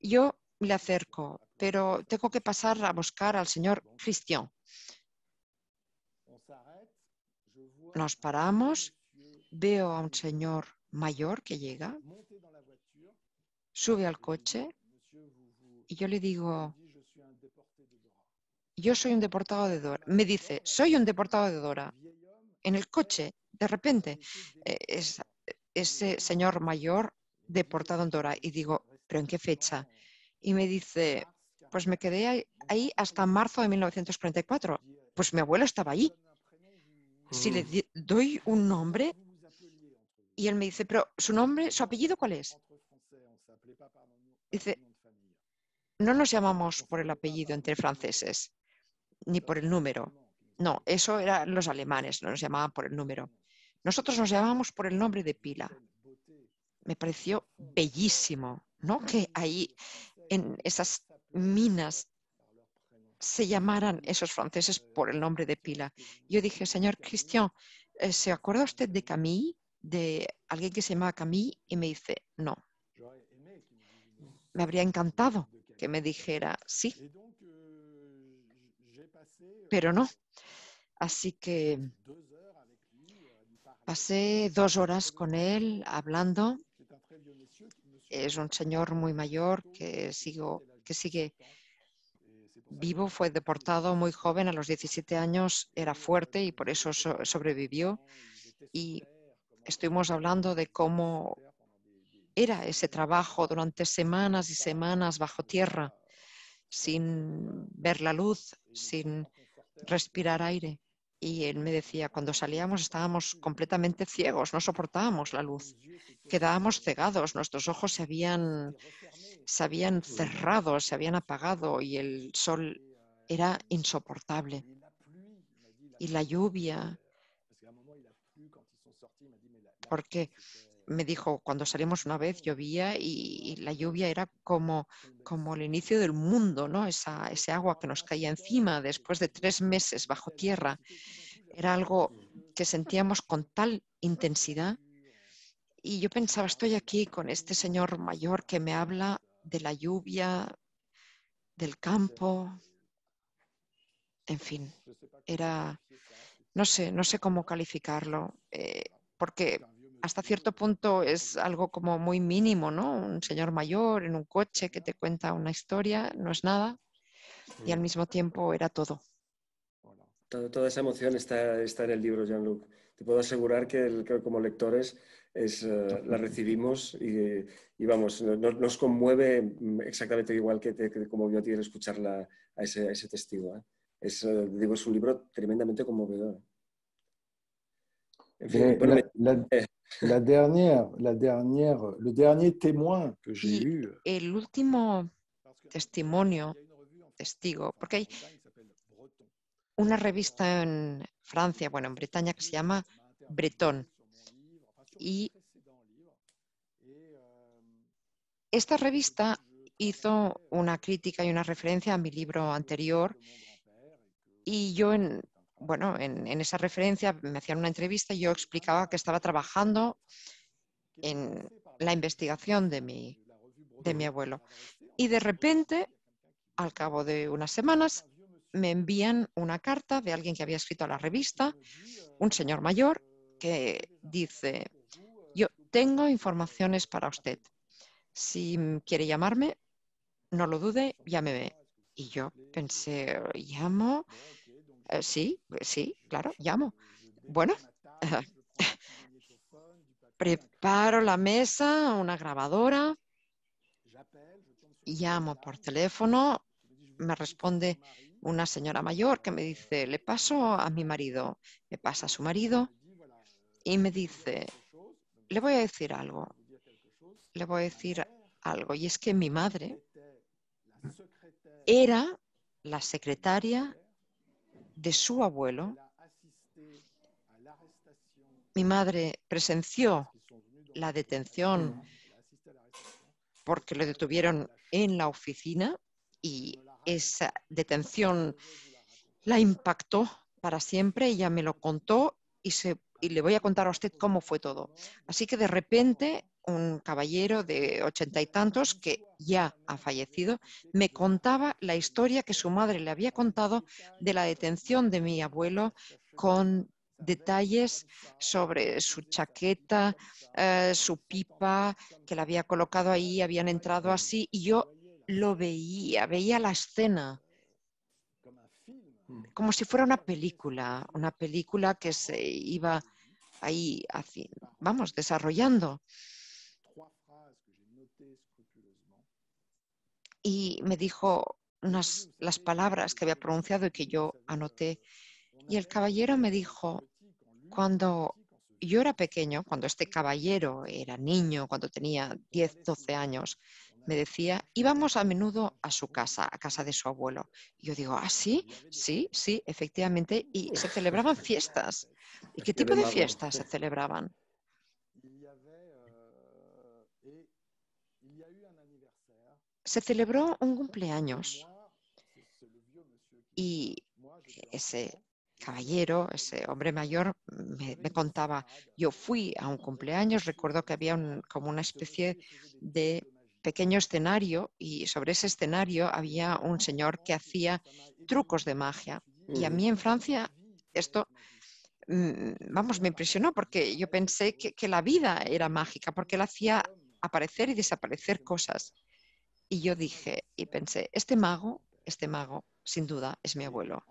yo le acerco, pero tengo que pasar a buscar al señor Cristian. nos paramos, veo a un señor mayor que llega, sube al coche y yo le digo, yo soy un deportado de Dora. Me dice, soy un deportado de Dora. En el coche, de repente, eh, ese señor mayor deportado en Dora. Y digo, ¿pero en qué fecha? Y me dice, pues me quedé ahí hasta marzo de 1944. Pues mi abuelo estaba ahí si le doy un nombre y él me dice, pero su nombre, su apellido, ¿cuál es? Dice, no nos llamamos por el apellido entre franceses, ni por el número. No, eso eran los alemanes, no nos llamaban por el número. Nosotros nos llamamos por el nombre de pila. Me pareció bellísimo, ¿no? Que ahí, en esas minas se llamaran esos franceses por el nombre de pila. Yo dije, señor Cristian, eh, ¿se acuerda usted de Camille? De alguien que se llamaba Camille. Y me dice, no. Me habría encantado que me dijera sí, pero no. Así que pasé dos horas con él hablando. Es un señor muy mayor que, sigo, que sigue Vivo fue deportado muy joven, a los 17 años, era fuerte y por eso sobrevivió. Y estuvimos hablando de cómo era ese trabajo durante semanas y semanas bajo tierra, sin ver la luz, sin respirar aire. Y él me decía, cuando salíamos estábamos completamente ciegos, no soportábamos la luz, quedábamos cegados, nuestros ojos se habían, se habían cerrado, se habían apagado y el sol era insoportable. Y la lluvia, porque me dijo, cuando salimos una vez llovía y, la lluvia era como, como el inicio del mundo, ¿no? Esa, ese agua que nos caía encima después de tres meses bajo tierra. Era algo que sentíamos con tal intensidad. Y yo pensaba, estoy aquí con este señor mayor que me habla de la lluvia, del campo, en fin, era, no sé, no sé cómo calificarlo, eh, porque hasta cierto punto es algo como muy mínimo, ¿no? Un señor mayor en un coche que te cuenta una historia, no es nada, y al mismo tiempo era todo. toda esa emoción está, está en el libro, Jean-Luc. Te puedo asegurar que, como lectores es, eh, la recibimos y, vamos, nos conmueve mm, exactamente igual que, te, que conmovió a ti el escucharla a ese, testigo. ¿eh? Es, eh, digo, un libro tremendamente conmovedor. En fin, la dernière, la dernière, dernier El último testimonio, testigo, porque hay una revista en Francia, bueno, en Bretaña que se llama Breton. Y esta revista hizo una crítica y una referencia a mi libro anterior y yo en, bueno, en, esa referencia me hacían una entrevista y yo explicaba que estaba trabajando en la investigación de mi, de mi abuelo. Y de repente, al cabo de unas semanas, me envían una carta de alguien que había escrito a la revista, un señor mayor, que dice, yo tengo informaciones para usted. Si quiere llamarme, no lo dude, llámeme. Y yo pensé, llamo, eh, sí, pues sí, claro, llamo. Bueno, preparo la mesa, una grabadora, llamo por teléfono, me responde una señora mayor que me dice, le paso a mi marido, me pasa a su marido y me dice, le voy a decir algo, le voy a decir algo. Y es que mi madre era la secretaria de su abuelo, mi madre presenció la detención porque lo detuvieron en la oficina y esa detención la impactó para siempre. Ella me lo contó y, y le voy a contar a usted cómo fue todo. Así que de repente un caballero de ochenta y tantos que ya ha fallecido, me contaba la historia que su madre le había contado de la detención de mi abuelo con detalles sobre su chaqueta, eh, su pipa, que la había colocado ahí, habían entrado así, y yo lo veía, veía la escena hmm. como si fuera una película, una película que se iba ahí, vamos, desarrollando. y me dijo unas, las palabras que había pronunciado y que yo anoté. Y el caballero me dijo, cuando yo era pequeño, cuando este caballero era niño, cuando tenía 10, 12 años, me decía, íbamos a menudo a su casa, a casa de su abuelo. Y yo digo, ah, sí, sí, sí, efectivamente. Y se celebraban fiestas. ¿Y qué tipo de fiestas se eh, celebraban? se celebró un cumpleaños y ese caballero, ese hombre mayor, me, contaba, yo fui a un cumpleaños, recuerdo que había un, como una especie de pequeño escenario y sobre ese escenario había un señor que hacía trucos de magia. Y a mm. mí en Francia esto, mm, vamos, me impresionó porque yo pensé que, que la vida era mágica, porque él hacía aparecer y desaparecer cosas. Y yo dije y pensé, este mago, este mago, sin duda, es mi abuelo.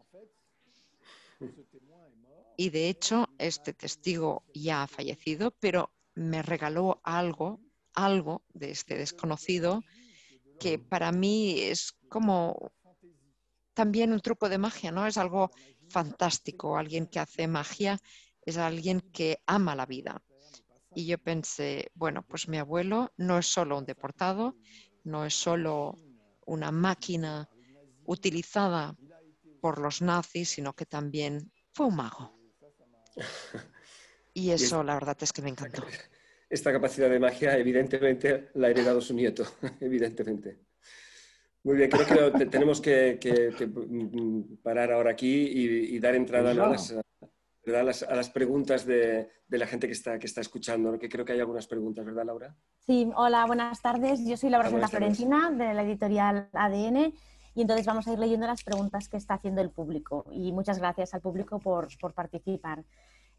Y de hecho, este testigo ya ha fallecido, pero me regaló algo, algo de este desconocido, que para mí es como también un truco de magia, ¿no? Es algo fantástico, alguien que hace magia, es alguien que ama la vida. Y yo pensé, bueno, pues mi abuelo no es solo un deportado, no es solo una máquina utilizada por los nazis, sino que también fue un mago. Y eso, la verdad es que me encantó. Esta capacidad de magia, evidentemente, la ha heredado su nieto, evidentemente. Muy bien, creo que tenemos que, mm, mm, parar ahora aquí y, dar entrada a pues las a, las, preguntas de, la gente que está, que está escuchando, que creo que hay algunas preguntas, ¿verdad, Laura? Sí, hola, buenas tardes. Yo soy Laura ah, Santa Florentina de la editorial ADN y entonces vamos a ir leyendo las preguntas que está haciendo el público. Y muchas gracias al público por, participar.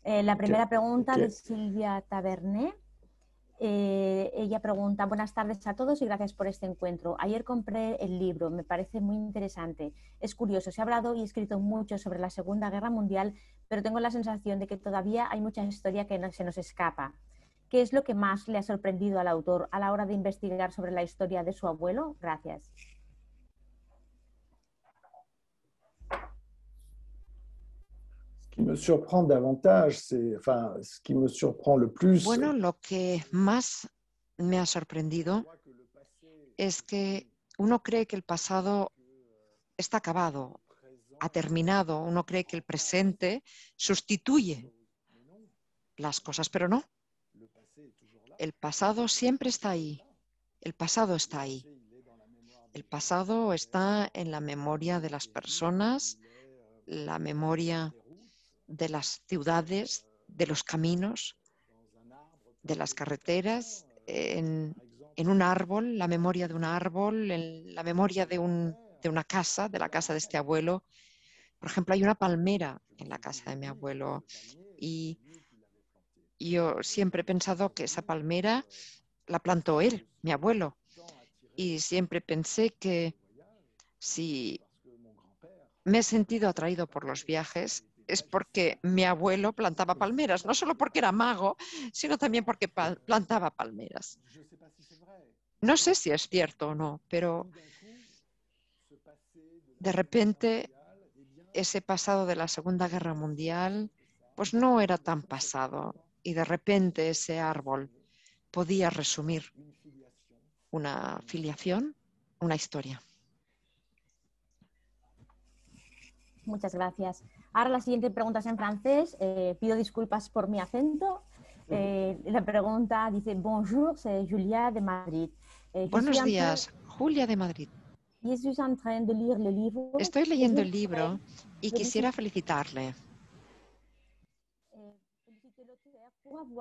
Eh, la primera pregunta de Silvia Taberné eh, ella pregunta, buenas tardes a todos y gracias por este encuentro. Ayer compré el libro, me parece muy interesante. Es curioso, se ha hablado y escrito mucho sobre la Segunda Guerra Mundial, pero tengo la sensación de que todavía hay mucha historia que se nos escapa. ¿Qué es lo que más le ha sorprendido al autor a la hora de investigar sobre la historia de su abuelo? Gracias. me Bueno, lo que más me ha sorprendido es que uno cree que el pasado está acabado, ha terminado, uno cree que el presente sustituye las cosas, pero no. El pasado siempre está ahí. El pasado está ahí. El pasado está en la memoria de las personas, la memoria de las ciudades, de los caminos, de las carreteras, en, un árbol, la memoria de un árbol, en la memoria de una casa, de la casa de este abuelo. Por ejemplo, hay una palmera en la casa de mi abuelo y yo siempre he pensado que esa palmera la plantó él, mi abuelo. Y siempre pensé que si me he sentido atraído por los viajes es porque mi abuelo plantaba palmeras, no solo porque era mago, sino también porque plantaba palmeras. No sé si es cierto o no, pero de repente ese pasado de la Segunda Guerra Mundial pues no era tan pasado y de repente ese árbol podía resumir una filiación, una historia. Muchas gracias. Ahora la siguiente pregunta es en francés. Eh, pido disculpas por mi acento. Eh, la pregunta dice, bonjour, c'est Julia de Madrid. Eh, Buenos días, Julia de Madrid. Estoy leyendo el libro y quisiera felicitarle.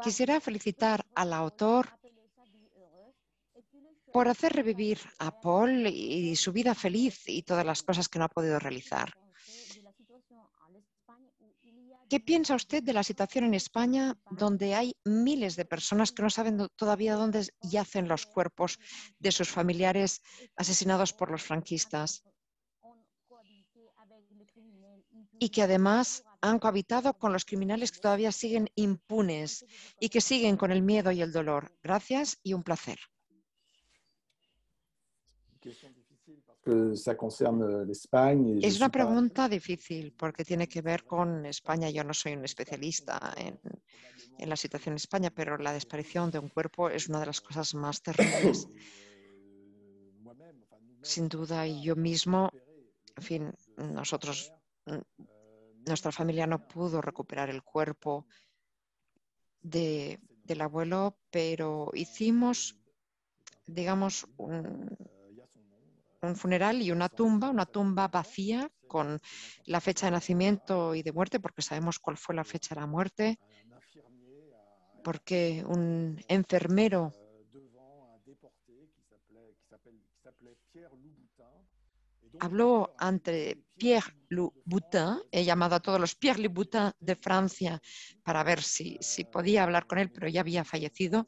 Quisiera felicitar al autor por hacer revivir a Paul y su vida feliz y todas las cosas que no ha podido realizar. ¿Qué piensa usted de la situación en España donde hay miles de personas que no saben todavía dónde yacen los cuerpos de sus familiares asesinados por los franquistas? Y que además han cohabitado con los criminales que todavía siguen impunes y que siguen con el miedo y el dolor. Gracias y un placer. Euh, es una pregunta difícil porque tiene que ver con España. Yo no soy un especialista en, la situación en España, pero la desaparición de un cuerpo es una de las cosas más terribles. Sin duda, y yo mismo, en fin, nosotros, nuestra familia no pudo recuperar el cuerpo del abuelo, pero hicimos, digamos, un, un funeral y una tumba, una tumba vacía con la fecha de nacimiento y de muerte, porque sabemos cuál fue la fecha de la muerte, porque un enfermero habló ante Pierre Louboutin, he llamado a todos los Pierre Louboutin de Francia para ver si, si podía hablar con él, pero ya había fallecido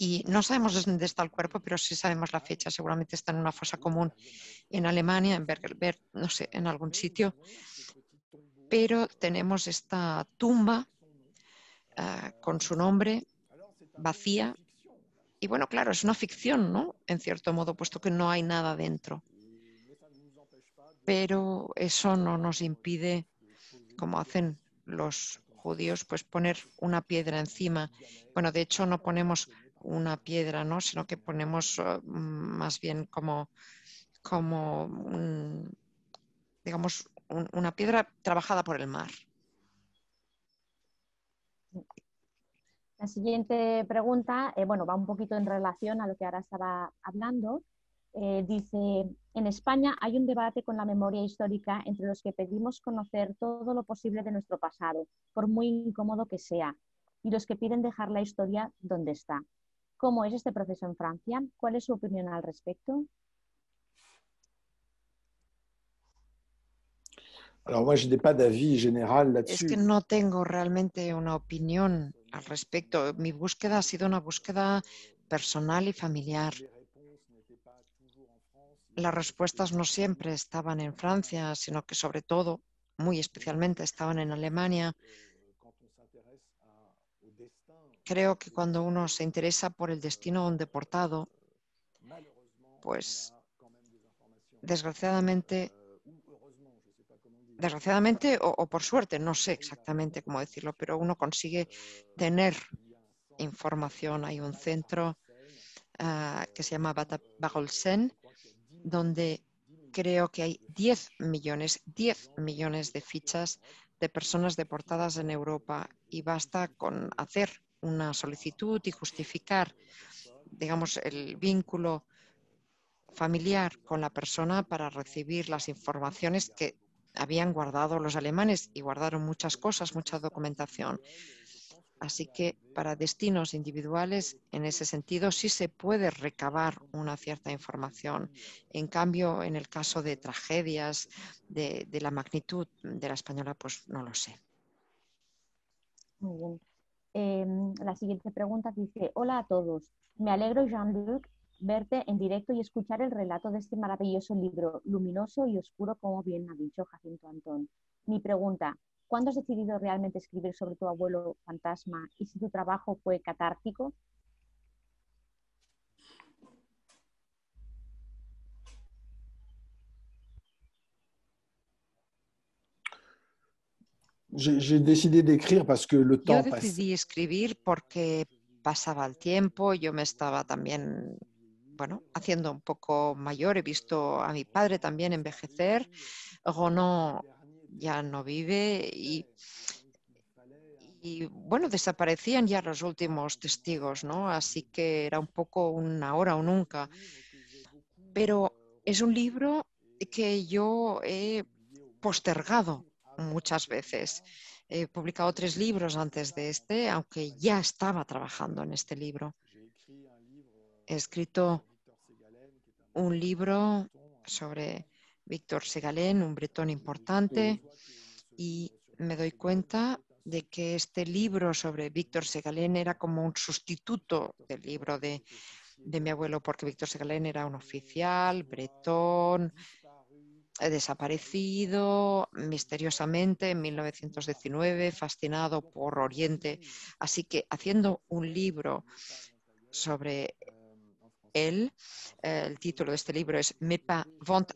y no sabemos dónde está el cuerpo, pero sí sabemos la fecha. Seguramente está en una fosa común en Alemania, en Bergelberg, no sé, en algún sitio. Pero tenemos esta tumba ah, con su nombre vacía. Y bueno, claro, es una ficción, ¿no? En cierto modo, puesto que no hay nada dentro. Pero eso no nos impide, como hacen los judíos, pues poner una piedra encima. Bueno, de hecho no ponemos una piedra, sino que ponemos eh, más bien como, como digamos, una piedra trabajada por el mar. La siguiente pregunta, eh, bueno, va un poquito en relación a lo que ahora estaba hablando. Eh, dice, en España hay un debate con la memoria histórica entre los que pedimos conocer todo lo posible de nuestro pasado, por muy incómodo que sea, y los que piden dejar la historia donde está. ¿Cómo es este proceso en Francia? ¿Cuál es su opinión al respecto? Es que no tengo realmente una opinión al respecto. Mi búsqueda ha sido una búsqueda personal y familiar. Las respuestas no siempre estaban en Francia, sino que sobre todo, muy especialmente, estaban en Alemania, creo que cuando uno se interesa por el destino de un deportado, pues desgraciadamente, desgraciadamente o, por suerte, no sé exactamente cómo decirlo, pero uno consigue tener información. Hay un centro ah, que se llama Bagolsen, donde creo que hay 10 millones, 10 millones de fichas de personas deportadas en Europa y basta con hacer una solicitud y justificar, digamos, el vínculo familiar con la persona para recibir las informaciones que habían guardado los alemanes y guardaron muchas cosas, mucha documentación. Así que para destinos individuales, en ese sentido, sí se puede recabar una cierta información. En cambio, en el caso de tragedias de, la magnitud de la española, pues no lo sé. Muy Em, la siguiente pregunta dice, hola a todos, me alegro Jean-Luc verte en directo y escuchar el relato de este maravilloso libro, luminoso y oscuro, como bien ha dicho Jacinto Antón. Mi pregunta, ¿cuándo has decidido realmente escribir sobre tu abuelo fantasma y si tu trabajo fue catártico? Yo decidí escribir porque pasaba el tiempo, yo me estaba también, bueno, haciendo un poco mayor, he visto a mi padre también envejecer, Ronan ya no vive y, bueno, desaparecían ya los últimos testigos, ¿no? Así que era un poco una hora o nunca. Pero es un libro que yo he postergado muchas veces. He publicado tres libros antes de este, aunque ya estaba trabajando en este libro. He escrito un libro sobre Víctor Segalén, un bretón importante, y me doy cuenta de que este libro sobre Víctor Segalén era como un sustituto del libro de, mi abuelo, porque Víctor Segalén era un oficial, bretón, desaparecido misteriosamente en 1919, fascinado por Oriente. Así que haciendo un libro sobre él, el título de este libro es Mes vont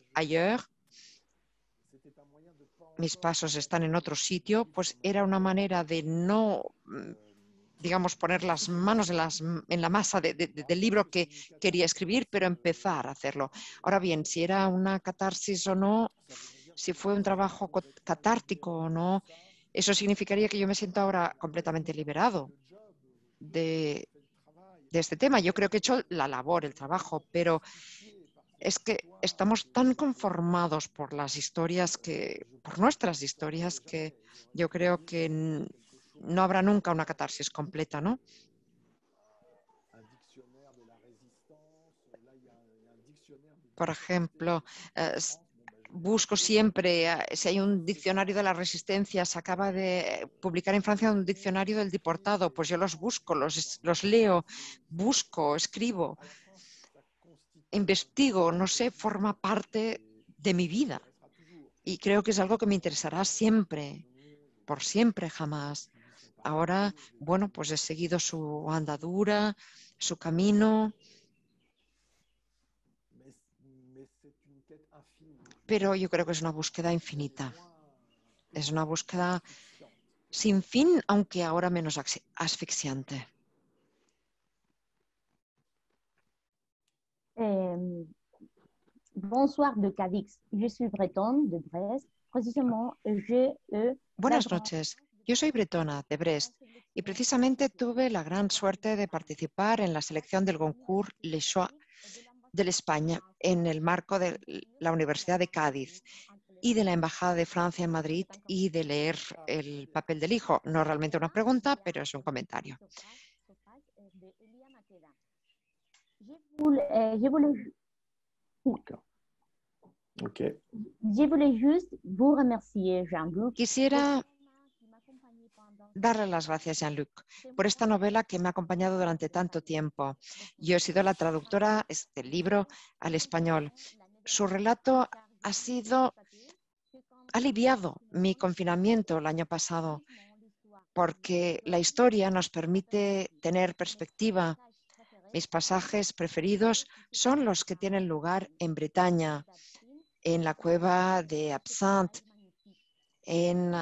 mis pasos están en otro sitio, pues era una manera de no mm, digamos, poner las manos en, la masa del libro que quería escribir, pero empezar a hacerlo. Ahora bien, si era una catarsis o no, si fue un trabajo catártico o no, eso significaría que yo me siento ahora completamente liberado de, de este tema. Yo creo que he hecho la labor, el trabajo, pero es que estamos tan conformados por las historias que, por nuestras historias, que yo creo que no habrá nunca una catarsis completa, ¿no? Por ejemplo, eh, ah, busco siempre, eh, si hay un diccionario de la resistencia, se acaba de publicar en Francia un diccionario del deportado, pues yo los busco, los, los leo, busco, escribo, investigo, no sé, forma parte de mi vida. Y creo que es algo que me interesará siempre, por siempre, jamás. Ahora, bueno, pues he seguido su andadura, su camino. Pero yo creo que es una búsqueda infinita. Es una búsqueda sin fin, aunque ahora menos asfixiante. Em, de Cadix. de euh, Buenas noches. Yo soy bretona, de Brest, y precisamente tuve la gran suerte de participar en la selección del Goncourt Le Choix de España en el marco de la Universidad de Cádiz y de la Embajada de Francia en Madrid y de leer el papel del hijo. No realmente una pregunta, pero es un comentario. Quisiera darle las gracias, Jean-Luc, por esta novela que me ha acompañado durante tanto tiempo. Yo he sido la traductora del este libro al español. Su relato ha sido aliviado mi confinamiento el año pasado porque la historia nos permite tener perspectiva. Mis pasajes preferidos son los que tienen lugar en Bretaña, en la cueva de Absinthe, en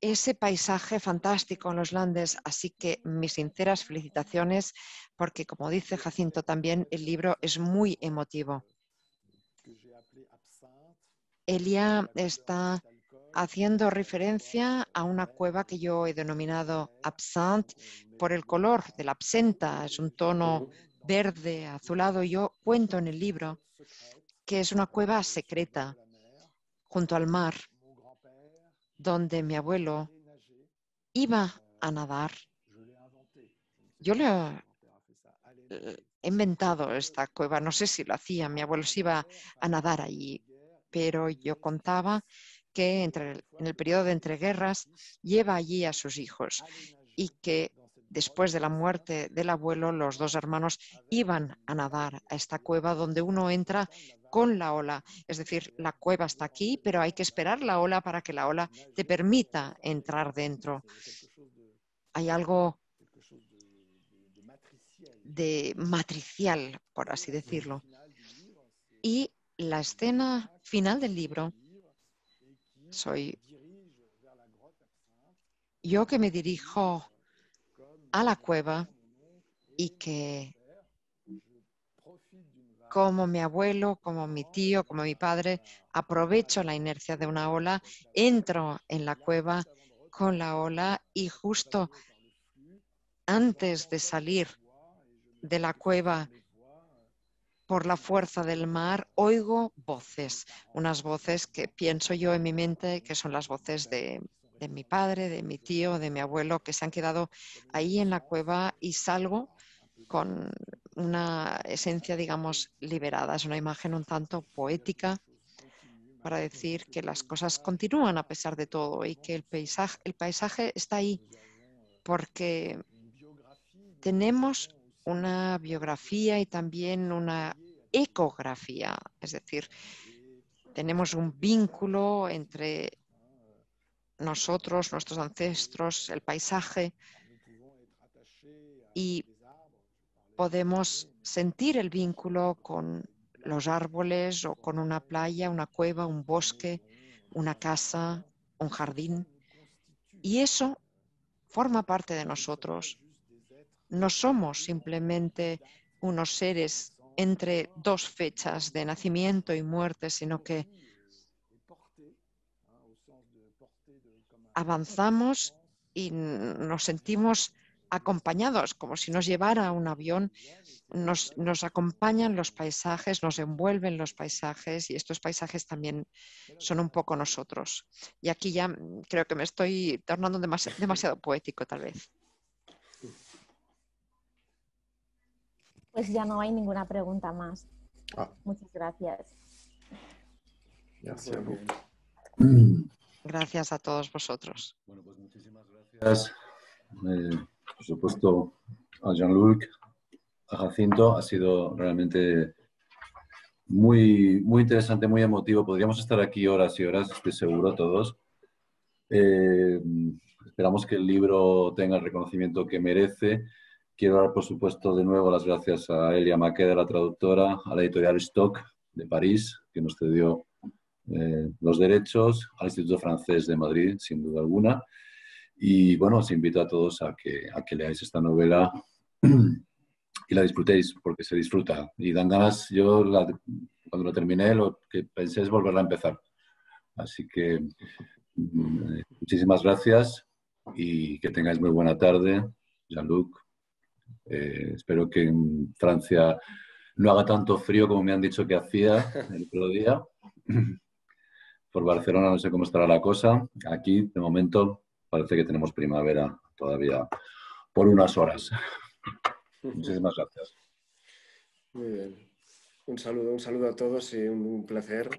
ese paisaje fantástico en los Landes. Así que mis sinceras felicitaciones porque, como dice Jacinto también, el libro es muy emotivo. Elia está haciendo referencia a una cueva que yo he denominado absinthe por el color de la absenta. Es un tono verde, azulado. Yo cuento en el libro que es una cueva secreta junto al mar donde mi abuelo iba a nadar. Yo le eh, he inventado esta cueva, no sé si lo hacía, mi abuelo se iba a nadar allí, pero yo contaba que entre en el periodo de entreguerras lleva allí a sus hijos y que Después de la muerte del abuelo, los dos hermanos iban a nadar a esta cueva donde uno entra con la ola. Es decir, la cueva está aquí, pero hay que esperar la ola para que la ola te permita entrar dentro. Hay algo de matricial, por así decirlo. Y la escena final del libro, soy yo que me dirijo a la cueva y que como mi abuelo, como mi tío, como mi padre, aprovecho la inercia de una ola, entro en la cueva con la ola y justo antes de salir de la cueva por la fuerza del mar, oigo voces, unas voces que pienso yo en mi mente que son las voces de de mi padre, de mi tío, de mi abuelo, que se han quedado ahí en la cueva y salgo con una esencia, digamos, liberada. Es una imagen un tanto poética para decir que las cosas continúan a pesar de todo y que el paisaje, el paisaje está ahí porque tenemos una biografía y también una ecografía, es decir, tenemos un vínculo entre nosotros, nuestros ancestros, el paisaje y podemos sentir el vínculo con los árboles o con una playa, una cueva, un bosque, una casa, un jardín. Y eso forma parte de nosotros. No somos simplemente unos seres entre dos fechas de nacimiento y muerte, sino que avanzamos y nos sentimos acompañados, como si nos llevara un avión, nos, acompañan los paisajes, nos envuelven los paisajes y estos paisajes también son un poco nosotros. Y aquí ya creo que me estoy tornando demasiado poético tal vez. Pues ya no hay ninguna pregunta más. Ah. Muchas gracias. Gracias. Gracias a todos vosotros. Bueno, pues muchísimas gracias, eh, por supuesto, a Jean-Luc, a Jacinto. Ha sido realmente muy, muy interesante, muy emotivo. Podríamos estar aquí horas y horas, estoy seguro, todos. Eh, esperamos que el libro tenga el reconocimiento que merece. Quiero dar, por supuesto, de nuevo las gracias a Elia Maqueda, la traductora, a la editorial Stock de París, que nos cedió eh, los derechos, al Instituto Francés de Madrid, sin duda alguna. Y bueno, os invito a todos a que, que leáis esta novela y la disfrutéis, porque se disfruta. Y dan ganas, yo cuando la terminé, lo que pensé es volverla a empezar. Así que mm, muchísimas gracias y que tengáis muy buena tarde, Jean-Luc. Eh, espero que en Francia no haga tanto frío como me han dicho que hacía el otro día. Por Barcelona no sé cómo estará la cosa. Aquí, de momento, parece que tenemos primavera todavía por unas horas. Muchísimas gracias. Muy bien. Un saludo, un saludo a todos y un placer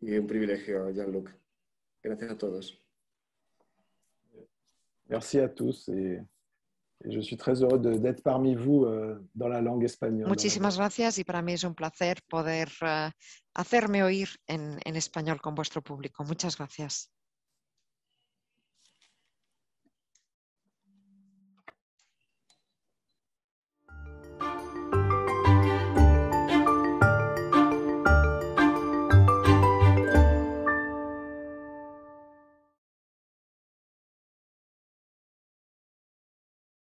y un privilegio, Jean-Luc. Gracias a todos. Gracias a todos y yo soy très heureux estar parmi vous en euh, la langue española. Muchísimas gracias y para mí es un placer poder eh, hacerme oír en, español con vuestro público. Muchas gracias.